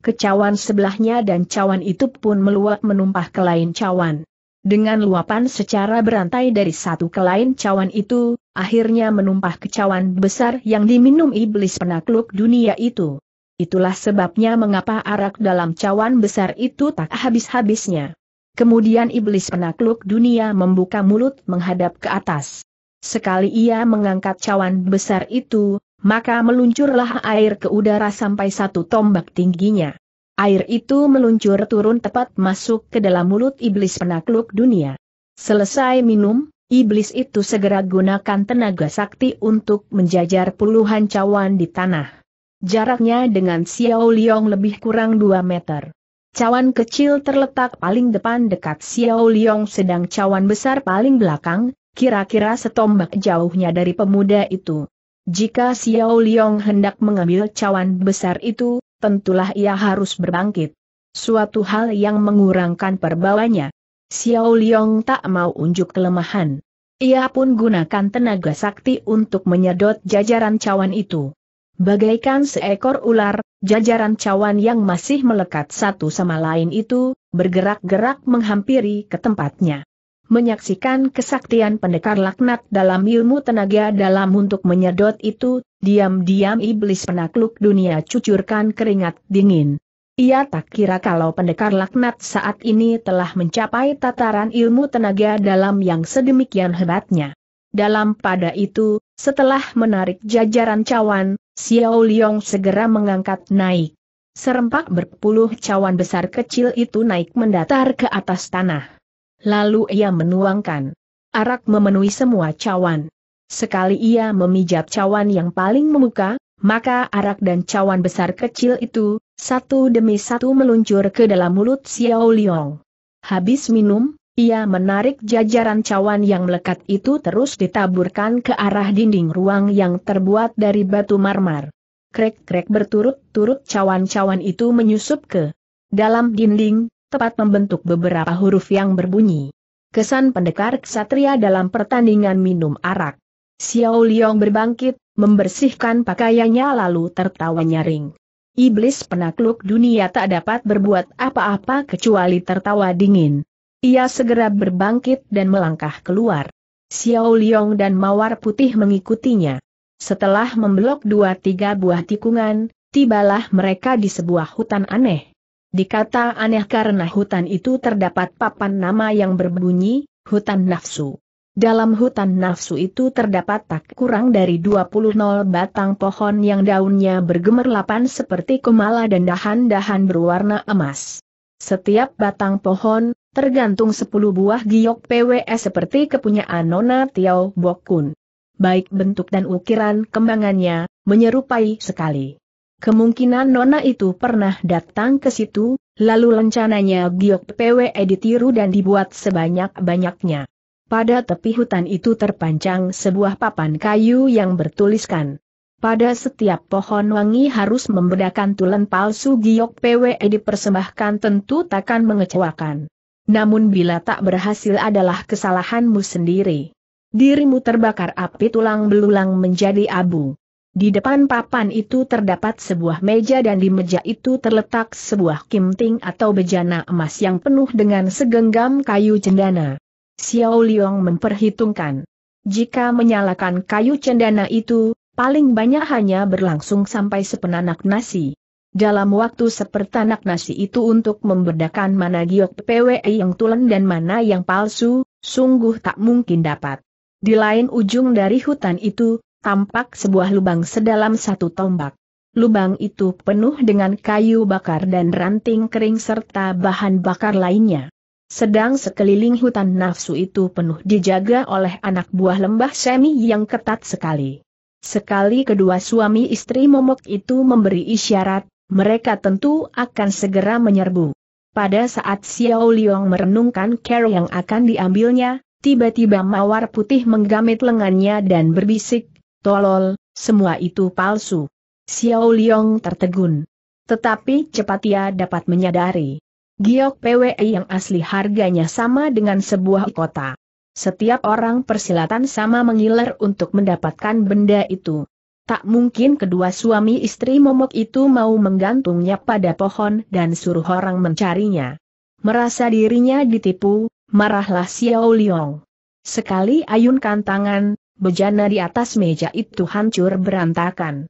Ke cawan sebelahnya dan cawan itu pun meluap menumpah ke lain cawan. Dengan luapan secara berantai dari satu ke lain cawan itu, akhirnya menumpah ke cawan besar yang diminum iblis penakluk dunia itu. Itulah sebabnya mengapa arak dalam cawan besar itu tak habis-habisnya. Kemudian iblis penakluk dunia membuka mulut menghadap ke atas. Sekali ia mengangkat cawan besar itu, maka meluncurlah air ke udara sampai satu tombak tingginya. Air itu meluncur turun tepat masuk ke dalam mulut iblis penakluk dunia. Selesai minum, iblis itu segera gunakan tenaga sakti untuk menjajar puluhan cawan di tanah. Jaraknya dengan Xiao Liong lebih kurang 2 meter. Cawan kecil terletak paling depan dekat Xiao Liong sedang cawan besar paling belakang, kira-kira setombak jauhnya dari pemuda itu. Jika Xiao Liong hendak mengambil cawan besar itu, tentulah ia harus berbangkit. Suatu hal yang mengurangkan perbawanya. Xiao Liang tak mau unjuk kelemahan. Ia pun gunakan tenaga sakti untuk menyedot jajaran cawan itu. Bagaikan seekor ular, jajaran cawan yang masih melekat satu sama lain itu, bergerak-gerak menghampiri ke tempatnya. Menyaksikan kesaktian pendekar laknat dalam ilmu tenaga dalam untuk menyedot itu, diam-diam iblis penakluk dunia cucurkan keringat dingin. Ia tak kira kalau pendekar laknat saat ini telah mencapai tataran ilmu tenaga dalam yang sedemikian hebatnya. Dalam pada itu, setelah menarik jajaran cawan, Xiao Liong segera mengangkat naik. Serempak berpuluh cawan besar kecil itu naik mendatar ke atas tanah. Lalu ia menuangkan. Arak memenuhi semua cawan. Sekali ia memijat cawan yang paling memuka, maka arak dan cawan besar kecil itu, satu demi satu meluncur ke dalam mulut Xiao Liang. Habis minum, ia menarik jajaran cawan yang melekat itu terus ditaburkan ke arah dinding ruang yang terbuat dari batu marmar. Krek-krek berturut-turut cawan-cawan itu menyusup ke dalam dinding, tepat membentuk beberapa huruf yang berbunyi. Kesan pendekar ksatria dalam pertandingan minum arak. Xiao Liang berbangkit, membersihkan pakaiannya lalu tertawa nyaring. Iblis penakluk dunia tak dapat berbuat apa-apa kecuali tertawa dingin. Ia segera berbangkit dan melangkah keluar. Xiao Liang dan Mawar Putih mengikutinya. Setelah memblok dua tiga buah tikungan, tibalah mereka di sebuah hutan aneh. Dikata aneh karena hutan itu terdapat papan nama yang berbunyi, hutan nafsu. Dalam hutan nafsu itu terdapat tak kurang dari 20 nol batang pohon yang daunnya bergemerlapan seperti kemala dan dahan-dahan berwarna emas. Setiap batang pohon, tergantung 10 buah giok PWS e seperti kepunyaan Nona Tiao Bokun. Baik bentuk dan ukiran kembangannya, menyerupai sekali. Kemungkinan Nona itu pernah datang ke situ, lalu rencananya giok PWE ditiru dan dibuat sebanyak-banyaknya. Pada tepi hutan itu terpanjang sebuah papan kayu yang bertuliskan. Pada setiap pohon wangi harus membedakan tulen palsu giok PWE dipersembahkan tentu takkan mengecewakan. Namun bila tak berhasil adalah kesalahanmu sendiri. Dirimu terbakar api tulang belulang menjadi abu. Di depan papan itu terdapat sebuah meja dan di meja itu terletak sebuah kimting atau bejana emas yang penuh dengan segenggam kayu cendana. Xiao Liang memperhitungkan. Jika menyalakan kayu cendana itu, paling banyak hanya berlangsung sampai sepenanak nasi. Dalam waktu sepertanak nasi itu untuk membedakan mana giok PWI yang tulen dan mana yang palsu, sungguh tak mungkin dapat. Di lain ujung dari hutan itu, tampak sebuah lubang sedalam satu tombak. Lubang itu penuh dengan kayu bakar dan ranting kering serta bahan bakar lainnya. Sedang sekeliling hutan nafsu itu penuh dijaga oleh anak buah lembah semi yang ketat sekali. Sekali kedua suami istri momok itu memberi isyarat, mereka tentu akan segera menyerbu. Pada saat Xiao Liang merenungkan care yang akan diambilnya, tiba-tiba mawar putih menggamit lengannya dan berbisik, Tolol, semua itu palsu. Xiao Liong tertegun. Tetapi cepat ia dapat menyadari. Giok PWI yang asli harganya sama dengan sebuah kota. Setiap orang persilatan sama mengiler untuk mendapatkan benda itu. Tak mungkin kedua suami istri momok itu mau menggantungnya pada pohon dan suruh orang mencarinya. Merasa dirinya ditipu, marahlah Xiao Liong. Sekali ayunkan tangan, bejana di atas meja itu hancur berantakan.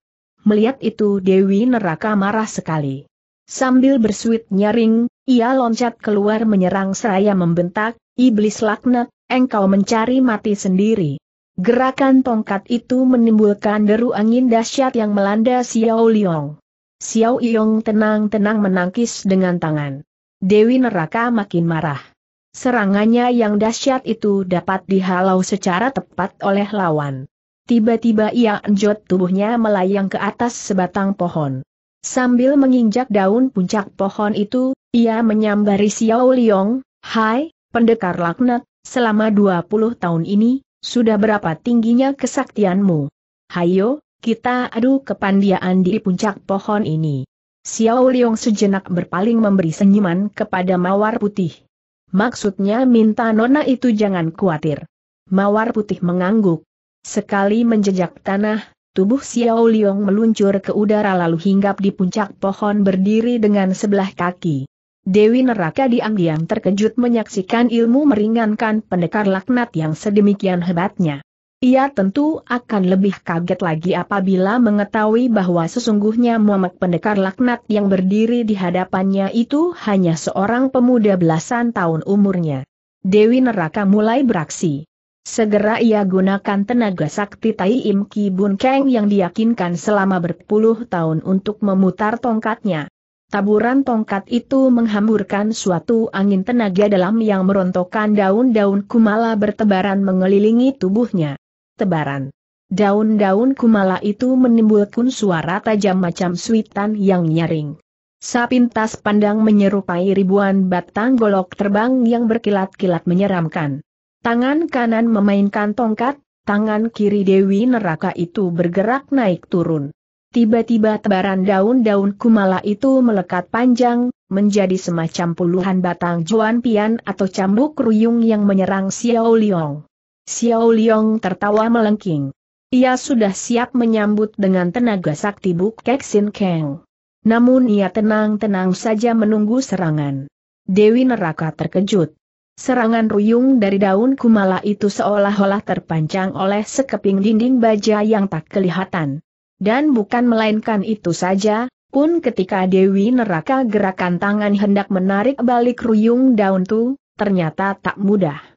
Melihat itu Dewi Neraka marah sekali. Sambil bersuit nyaring, ia loncat keluar menyerang seraya membentak, Iblis laknat, engkau mencari mati sendiri. Gerakan tongkat itu menimbulkan deru angin dahsyat yang melanda Xiao Liong. Xiao Yong tenang-tenang menangkis dengan tangan. Dewi Neraka makin marah. Serangannya yang dahsyat itu dapat dihalau secara tepat oleh lawan. Tiba-tiba ia enjot tubuhnya melayang ke atas sebatang pohon. Sambil menginjak daun puncak pohon itu, ia menyambari Xiao Liong, Hai, pendekar laknat, selama 20 tahun ini, sudah berapa tingginya kesaktianmu? Hayo, kita adu kepandiaan di puncak pohon ini. Xiao Liong sejenak berpaling memberi senyuman kepada mawar putih. Maksudnya minta nona itu jangan khawatir. Mawar putih mengangguk. Sekali menjejak tanah, tubuh Xiao Liong meluncur ke udara lalu hinggap di puncak pohon berdiri dengan sebelah kaki. Dewi neraka diam-diam terkejut menyaksikan ilmu meringankan pendekar laknat yang sedemikian hebatnya. Ia tentu akan lebih kaget lagi apabila mengetahui bahwa sesungguhnya Muhammad pendekar laknat yang berdiri di hadapannya itu hanya seorang pemuda belasan tahun umurnya. Dewi neraka mulai beraksi. Segera ia gunakan tenaga sakti Tai Im Ki Bun Keng yang diyakinkan selama berpuluh tahun untuk memutar tongkatnya. Taburan tongkat itu menghamburkan suatu angin tenaga dalam yang merontokkan daun-daun kumala bertebaran mengelilingi tubuhnya tebaran. Daun-daun kumala itu menimbulkan suara tajam macam suitan yang nyaring. Sapintas pandang menyerupai ribuan batang golok terbang yang berkilat-kilat menyeramkan. Tangan kanan memainkan tongkat, tangan kiri Dewi neraka itu bergerak naik turun. Tiba-tiba tebaran daun-daun kumala itu melekat panjang, menjadi semacam puluhan batang juan pian atau cambuk ruyung yang menyerang Xiao Liong. Xiao Liong tertawa melengking. Ia sudah siap menyambut dengan tenaga sakti Buk Kek Sin Kang. Namun ia tenang-tenang saja menunggu serangan. Dewi neraka terkejut. Serangan ruyung dari daun kumala itu seolah-olah terpancang oleh sekeping dinding baja yang tak kelihatan. Dan bukan melainkan itu saja, pun ketika Dewi neraka gerakan tangan hendak menarik balik ruyung daun tu, ternyata tak mudah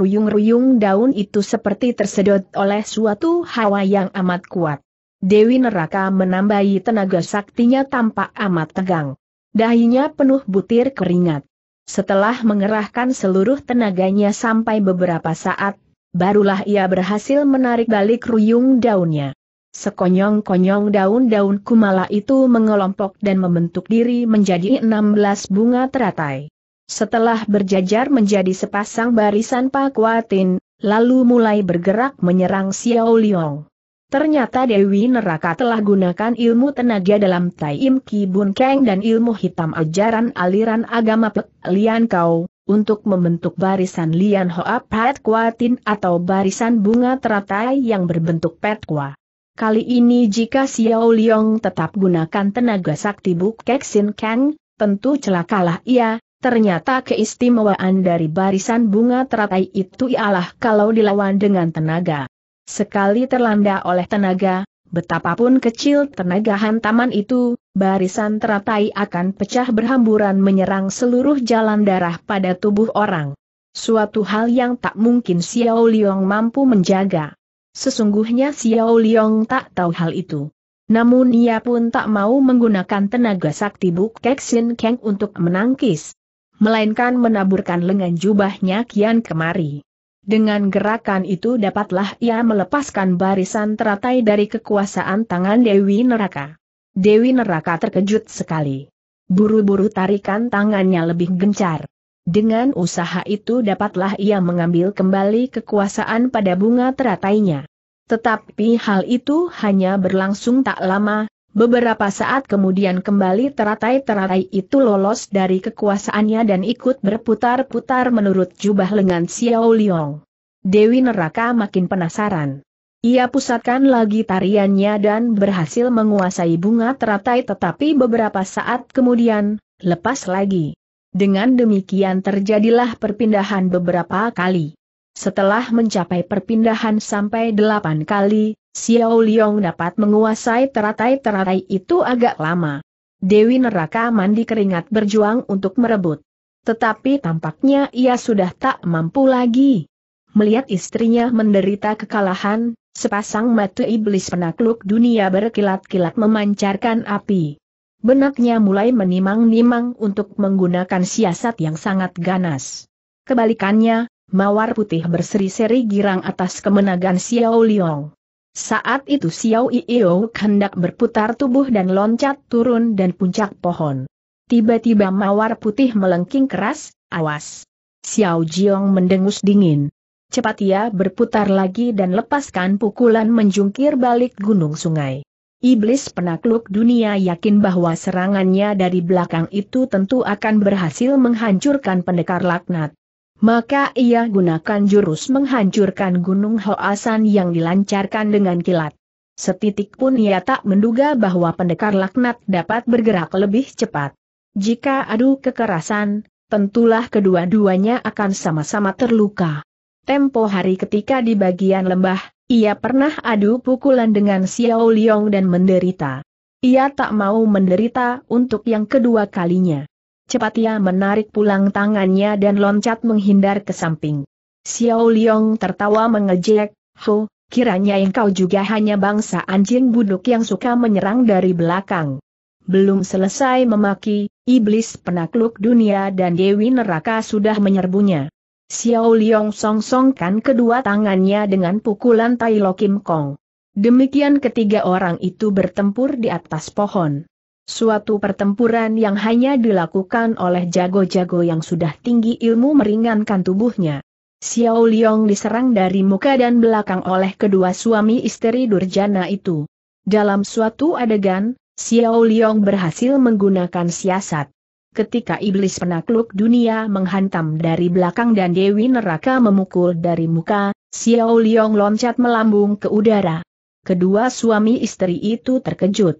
ruyung-ruyung daun itu seperti tersedot oleh suatu hawa yang amat kuat. Dewi neraka menambahi tenaga saktinya tampak amat tegang. Dahinya penuh butir keringat. Setelah mengerahkan seluruh tenaganya sampai beberapa saat, barulah ia berhasil menarik balik ruyung daunnya. Sekonyong-konyong daun-daun kumala itu mengelompok dan membentuk diri menjadi 16 bunga teratai. Setelah berjajar menjadi sepasang barisan Pakuatin, lalu mulai bergerak menyerang Xiao Liang. Ternyata Dewi Neraka telah gunakan ilmu tenaga dalam Tai Im Ki Bun Kang dan ilmu hitam ajaran aliran agama Pek Lian Kau, untuk membentuk barisan Lian Hoa Pat Kuatin atau barisan bunga teratai yang berbentuk Pet Kua. Kali ini jika Xiao Liang tetap gunakan tenaga sakti Buk Keksin Kang, tentu celakalah ia, Ternyata keistimewaan dari barisan bunga teratai itu ialah kalau dilawan dengan tenaga. Sekali terlanda oleh tenaga, betapapun kecil tenaga hantaman itu, barisan teratai akan pecah berhamburan menyerang seluruh jalan darah pada tubuh orang. Suatu hal yang tak mungkin Xiao Liang mampu menjaga. Sesungguhnya Xiao Liang tak tahu hal itu. Namun ia pun tak mau menggunakan tenaga sakti Buk Keksin Keng untuk menangkis melainkan menaburkan lengan jubahnya kian kemari. Dengan gerakan itu dapatlah ia melepaskan barisan teratai dari kekuasaan tangan Dewi Neraka. Dewi Neraka terkejut sekali. Buru-buru tarikan tangannya lebih gencar. Dengan usaha itu dapatlah ia mengambil kembali kekuasaan pada bunga teratainya. Tetapi hal itu hanya berlangsung tak lama, Beberapa saat kemudian kembali teratai-teratai itu lolos dari kekuasaannya dan ikut berputar-putar menurut jubah lengan Xiao Liong. Dewi Neraka makin penasaran. Ia pusatkan lagi tariannya dan berhasil menguasai bunga teratai tetapi beberapa saat kemudian, lepas lagi. Dengan demikian terjadilah perpindahan beberapa kali. Setelah mencapai perpindahan sampai delapan kali, Xiao Liong dapat menguasai teratai-teratai itu agak lama. Dewi Neraka mandi keringat berjuang untuk merebut. Tetapi tampaknya ia sudah tak mampu lagi. Melihat istrinya menderita kekalahan, sepasang mata iblis penakluk dunia berkilat-kilat memancarkan api. Benaknya mulai menimang-nimang untuk menggunakan siasat yang sangat ganas. Kebalikannya, mawar putih berseri-seri girang atas kemenangan Xiao Liang. Saat itu Xiao Iyo hendak berputar tubuh dan loncat turun dan puncak pohon. Tiba-tiba mawar putih melengking keras, awas. Xiao Jiong mendengus dingin. Cepat ia berputar lagi dan lepaskan pukulan menjungkir balik gunung sungai. Iblis penakluk dunia yakin bahwa serangannya dari belakang itu tentu akan berhasil menghancurkan pendekar laknat. Maka ia gunakan jurus menghancurkan gunung Hoasan yang dilancarkan dengan kilat. Setitik pun ia tak menduga bahwa pendekar laknat dapat bergerak lebih cepat. Jika adu kekerasan, tentulah kedua-duanya akan sama-sama terluka. Tempo hari ketika di bagian lembah, ia pernah adu pukulan dengan Xiao Liong dan menderita. Ia tak mau menderita untuk yang kedua kalinya. Cepat ia menarik pulang tangannya dan loncat menghindar ke samping. Xiao Liong tertawa mengejek, Ho, kiranya engkau juga hanya bangsa anjing buduk yang suka menyerang dari belakang. Belum selesai memaki, iblis penakluk dunia dan dewi neraka sudah menyerbunya. Xiao Liong songkan kedua tangannya dengan pukulan Tai Lo Kim Kong. Demikian ketiga orang itu bertempur di atas pohon. Suatu pertempuran yang hanya dilakukan oleh jago-jago yang sudah tinggi ilmu meringankan tubuhnya. Xiao Liang diserang dari muka dan belakang oleh kedua suami istri Durjana itu. Dalam suatu adegan, Xiao Liang berhasil menggunakan siasat. Ketika iblis penakluk dunia menghantam dari belakang dan Dewi Neraka memukul dari muka, Xiao Liang loncat melambung ke udara. Kedua suami istri itu terkejut.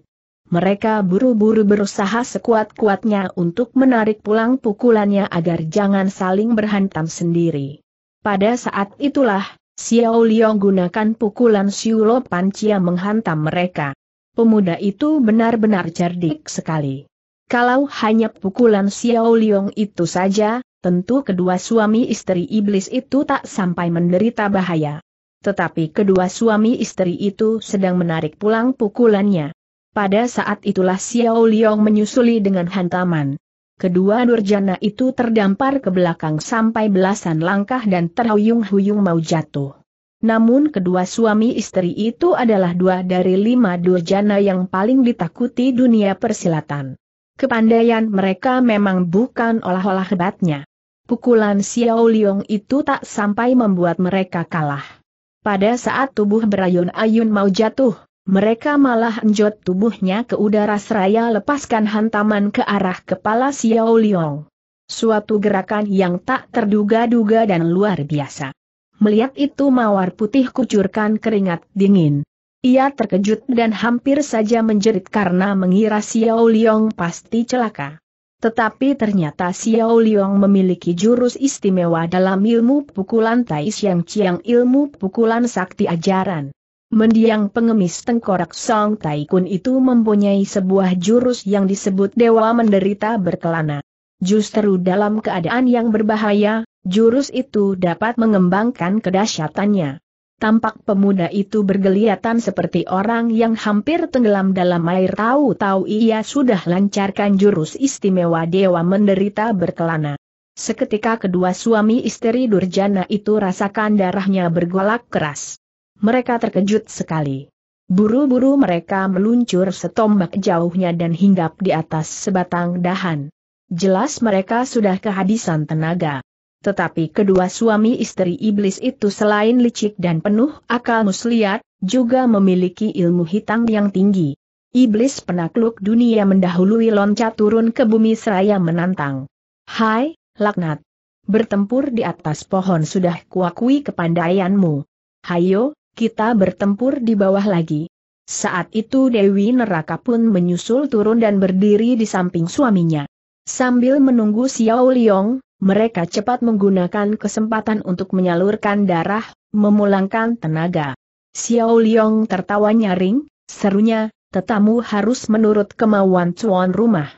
Mereka buru-buru berusaha sekuat-kuatnya untuk menarik pulang pukulannya agar jangan saling berhantam sendiri. Pada saat itulah, Xiao Liang gunakan pukulan Lo Pancia menghantam mereka. Pemuda itu benar-benar cerdik sekali. Kalau hanya pukulan Xiao Liang itu saja, tentu kedua suami istri iblis itu tak sampai menderita bahaya. Tetapi kedua suami istri itu sedang menarik pulang pukulannya. Pada saat itulah Xiao Liang menyusuli dengan hantaman. Kedua durjana itu terdampar ke belakang sampai belasan langkah dan terhuyung-huyung mau jatuh. Namun kedua suami istri itu adalah dua dari lima durjana yang paling ditakuti dunia persilatan. Kepandaian mereka memang bukan olah-olah hebatnya. Pukulan Xiao Liang itu tak sampai membuat mereka kalah. Pada saat tubuh berayun-ayun mau jatuh, mereka malah enjot tubuhnya ke udara seraya lepaskan hantaman ke arah kepala Xiao Liang. Suatu gerakan yang tak terduga-duga dan luar biasa. Melihat itu mawar putih kucurkan keringat dingin. Ia terkejut dan hampir saja menjerit karena mengira Xiao Liang pasti celaka. Tetapi ternyata Xiao Liang memiliki jurus istimewa dalam ilmu pukulan Tai Xiang Chiang ilmu pukulan sakti ajaran. Mendiang pengemis tengkorak Song Tai itu mempunyai sebuah jurus yang disebut Dewa Menderita Berkelana. Justru dalam keadaan yang berbahaya, jurus itu dapat mengembangkan kedahsyatannya. Tampak pemuda itu bergeliatan seperti orang yang hampir tenggelam dalam air tahu-tahu ia sudah lancarkan jurus istimewa Dewa Menderita Berkelana. Seketika kedua suami istri Durjana itu rasakan darahnya bergolak keras mereka terkejut sekali. Buru-buru mereka meluncur setombak jauhnya dan hinggap di atas sebatang dahan. Jelas mereka sudah kehabisan tenaga. Tetapi kedua suami istri iblis itu selain licik dan penuh akal muslihat, juga memiliki ilmu hitam yang tinggi. Iblis penakluk dunia mendahului loncat turun ke bumi seraya menantang. Hai, laknat! Bertempur di atas pohon sudah kuakui kepandaianmu. Hayo, kita bertempur di bawah lagi. Saat itu Dewi Neraka pun menyusul turun dan berdiri di samping suaminya. Sambil menunggu Xiao Liong, mereka cepat menggunakan kesempatan untuk menyalurkan darah, memulangkan tenaga. Xiao Liong tertawa nyaring, serunya, tetamu harus menurut kemauan tuan rumah.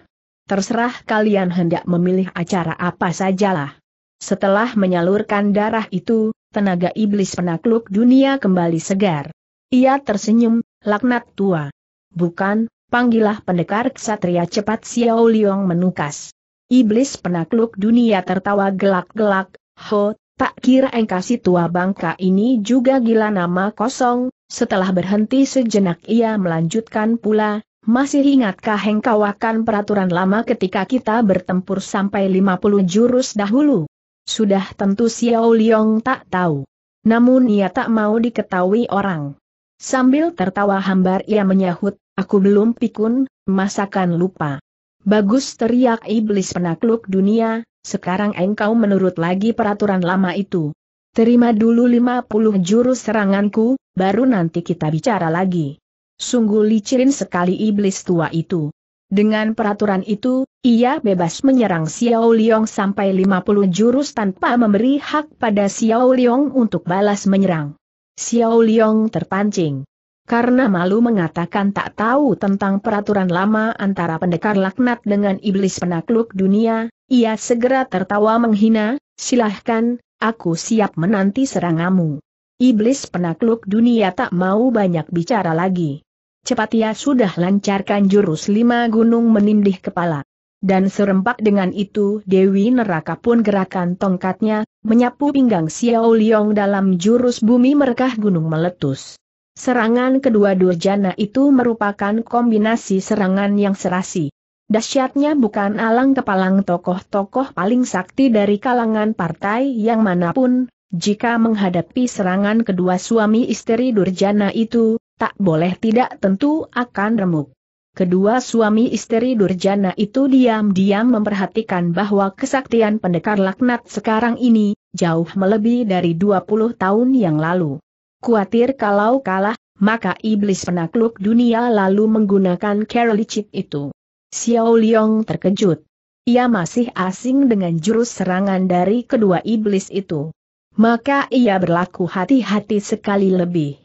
Terserah kalian hendak memilih acara apa sajalah. Setelah menyalurkan darah itu, tenaga iblis penakluk dunia kembali segar. Ia tersenyum, laknat tua. Bukan, panggillah pendekar ksatria cepat Xiao Liong menukas. Iblis penakluk dunia tertawa gelak-gelak, ho, tak kira engkasi tua bangka ini juga gila nama kosong, setelah berhenti sejenak ia melanjutkan pula, masih ingatkah engkau akan peraturan lama ketika kita bertempur sampai 50 jurus dahulu? Sudah tentu Xiao Liong tak tahu. Namun ia tak mau diketahui orang. Sambil tertawa hambar ia menyahut, aku belum pikun, masakan lupa. Bagus teriak iblis penakluk dunia, sekarang engkau menurut lagi peraturan lama itu. Terima dulu 50 jurus seranganku, baru nanti kita bicara lagi. Sungguh licirin sekali iblis tua itu. Dengan peraturan itu, ia bebas menyerang Xiao Liang sampai 50 jurus tanpa memberi hak pada Xiao Liang untuk balas menyerang. Xiao Liang terpancing. Karena malu mengatakan tak tahu tentang peraturan lama antara pendekar laknat dengan iblis penakluk dunia, ia segera tertawa menghina, silahkan, aku siap menanti serangamu. Iblis penakluk dunia tak mau banyak bicara lagi cepat ia sudah lancarkan jurus lima gunung menindih kepala. Dan serempak dengan itu Dewi Neraka pun gerakan tongkatnya, menyapu pinggang Xiao Liong dalam jurus bumi merekah gunung meletus. Serangan kedua durjana itu merupakan kombinasi serangan yang serasi. Dasyatnya bukan alang kepalang tokoh-tokoh paling sakti dari kalangan partai yang manapun, jika menghadapi serangan kedua suami istri Durjana itu, tak boleh tidak tentu akan remuk. Kedua suami istri Durjana itu diam-diam memperhatikan bahwa kesaktian pendekar laknat sekarang ini, jauh melebihi dari 20 tahun yang lalu. Kuatir kalau kalah, maka iblis penakluk dunia lalu menggunakan Carolicit itu. Xiao Liong terkejut. Ia masih asing dengan jurus serangan dari kedua iblis itu. Maka ia berlaku hati-hati sekali lebih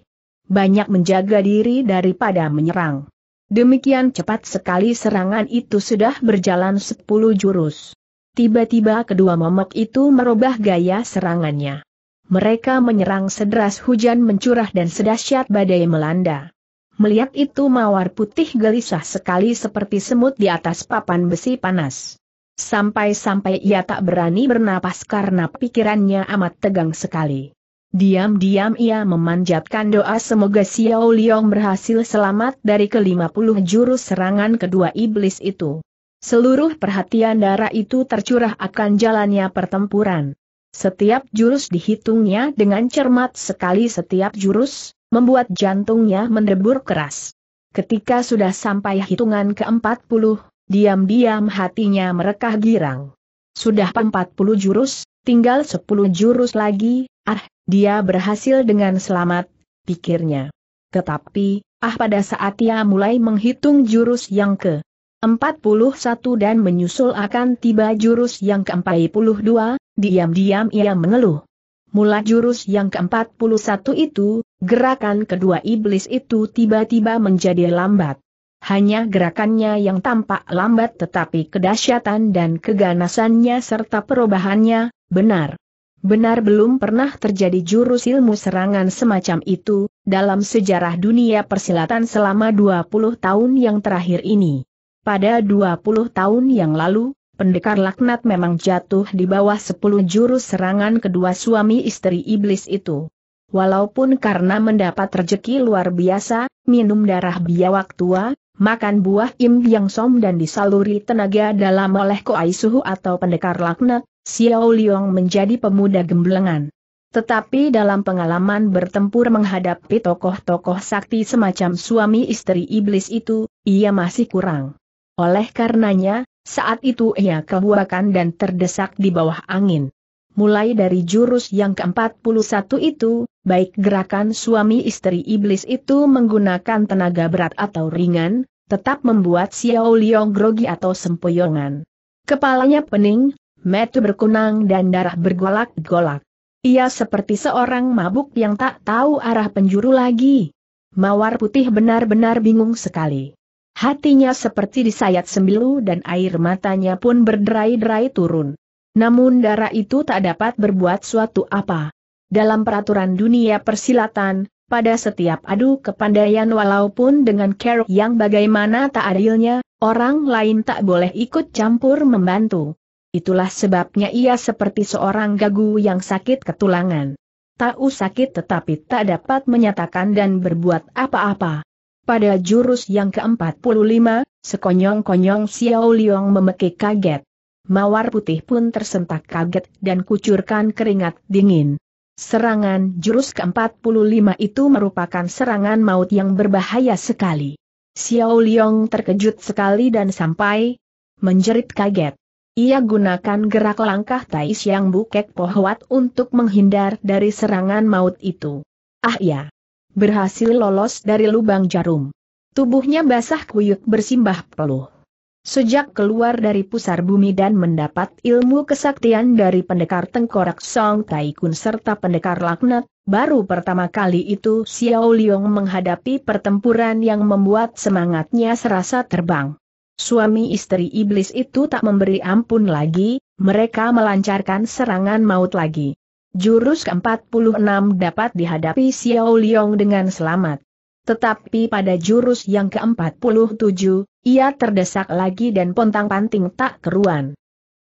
banyak menjaga diri daripada menyerang. Demikian cepat sekali serangan itu sudah berjalan sepuluh jurus. Tiba-tiba kedua momok itu merubah gaya serangannya. Mereka menyerang sederas hujan mencurah dan sedahsyat badai melanda. Melihat itu mawar putih gelisah sekali seperti semut di atas papan besi panas. Sampai-sampai ia tak berani bernapas karena pikirannya amat tegang sekali. Diam-diam ia memanjatkan doa semoga Xiao Liong berhasil selamat dari ke-50 jurus serangan kedua iblis itu. Seluruh perhatian darah itu tercurah akan jalannya pertempuran. Setiap jurus dihitungnya dengan cermat sekali setiap jurus, membuat jantungnya mendebur keras. Ketika sudah sampai hitungan ke-40, diam-diam hatinya merekah girang. Sudah 40 jurus, tinggal 10 jurus lagi, Ah, dia berhasil dengan selamat, pikirnya. Tetapi, ah pada saat ia mulai menghitung jurus yang ke 41 dan menyusul akan tiba jurus yang ke-42, diam-diam ia mengeluh. Mula jurus yang ke-41 itu, gerakan kedua iblis itu tiba-tiba menjadi lambat. Hanya gerakannya yang tampak lambat tetapi kedahsyatan dan keganasannya serta perubahannya, benar. Benar belum pernah terjadi jurus ilmu serangan semacam itu, dalam sejarah dunia persilatan selama 20 tahun yang terakhir ini. Pada 20 tahun yang lalu, pendekar laknat memang jatuh di bawah 10 jurus serangan kedua suami istri iblis itu. Walaupun karena mendapat rejeki luar biasa, minum darah biawak tua, makan buah im yang som dan disaluri tenaga dalam oleh koai suhu atau pendekar laknat, Xiao Liang menjadi pemuda gemblengan. Tetapi dalam pengalaman bertempur menghadapi tokoh-tokoh sakti semacam suami istri iblis itu, ia masih kurang. Oleh karenanya, saat itu ia kebuakan dan terdesak di bawah angin. Mulai dari jurus yang ke-41 itu, baik gerakan suami istri iblis itu menggunakan tenaga berat atau ringan, tetap membuat Xiao Liang grogi atau sempoyongan. Kepalanya pening, metu berkunang dan darah bergolak-golak. Ia seperti seorang mabuk yang tak tahu arah penjuru lagi. Mawar putih benar-benar bingung sekali. Hatinya seperti disayat sembilu dan air matanya pun berderai-derai turun. Namun darah itu tak dapat berbuat suatu apa. Dalam peraturan dunia persilatan, pada setiap adu kepandaian walaupun dengan kerok yang bagaimana tak adilnya, orang lain tak boleh ikut campur membantu. Itulah sebabnya ia seperti seorang gagu yang sakit ketulangan. Tahu sakit tetapi tak dapat menyatakan dan berbuat apa-apa. Pada jurus yang ke-45, sekonyong-konyong Xiao Liang memekik kaget. Mawar putih pun tersentak kaget dan kucurkan keringat dingin. Serangan jurus ke-45 itu merupakan serangan maut yang berbahaya sekali. Xiao Liang terkejut sekali dan sampai menjerit kaget. Ia gunakan gerak langkah Tai Siang Bukek Pohwat untuk menghindar dari serangan maut itu. Ah ya! Berhasil lolos dari lubang jarum. Tubuhnya basah kuyuk bersimbah peluh. Sejak keluar dari pusar bumi dan mendapat ilmu kesaktian dari pendekar tengkorak Song Tai Kun serta pendekar laknat, baru pertama kali itu Xiao Liong menghadapi pertempuran yang membuat semangatnya serasa terbang. Suami istri iblis itu tak memberi ampun lagi, mereka melancarkan serangan maut lagi. Jurus ke-46 dapat dihadapi Xiao Liong dengan selamat. Tetapi pada jurus yang ke-47, ia terdesak lagi dan pontang-panting tak keruan.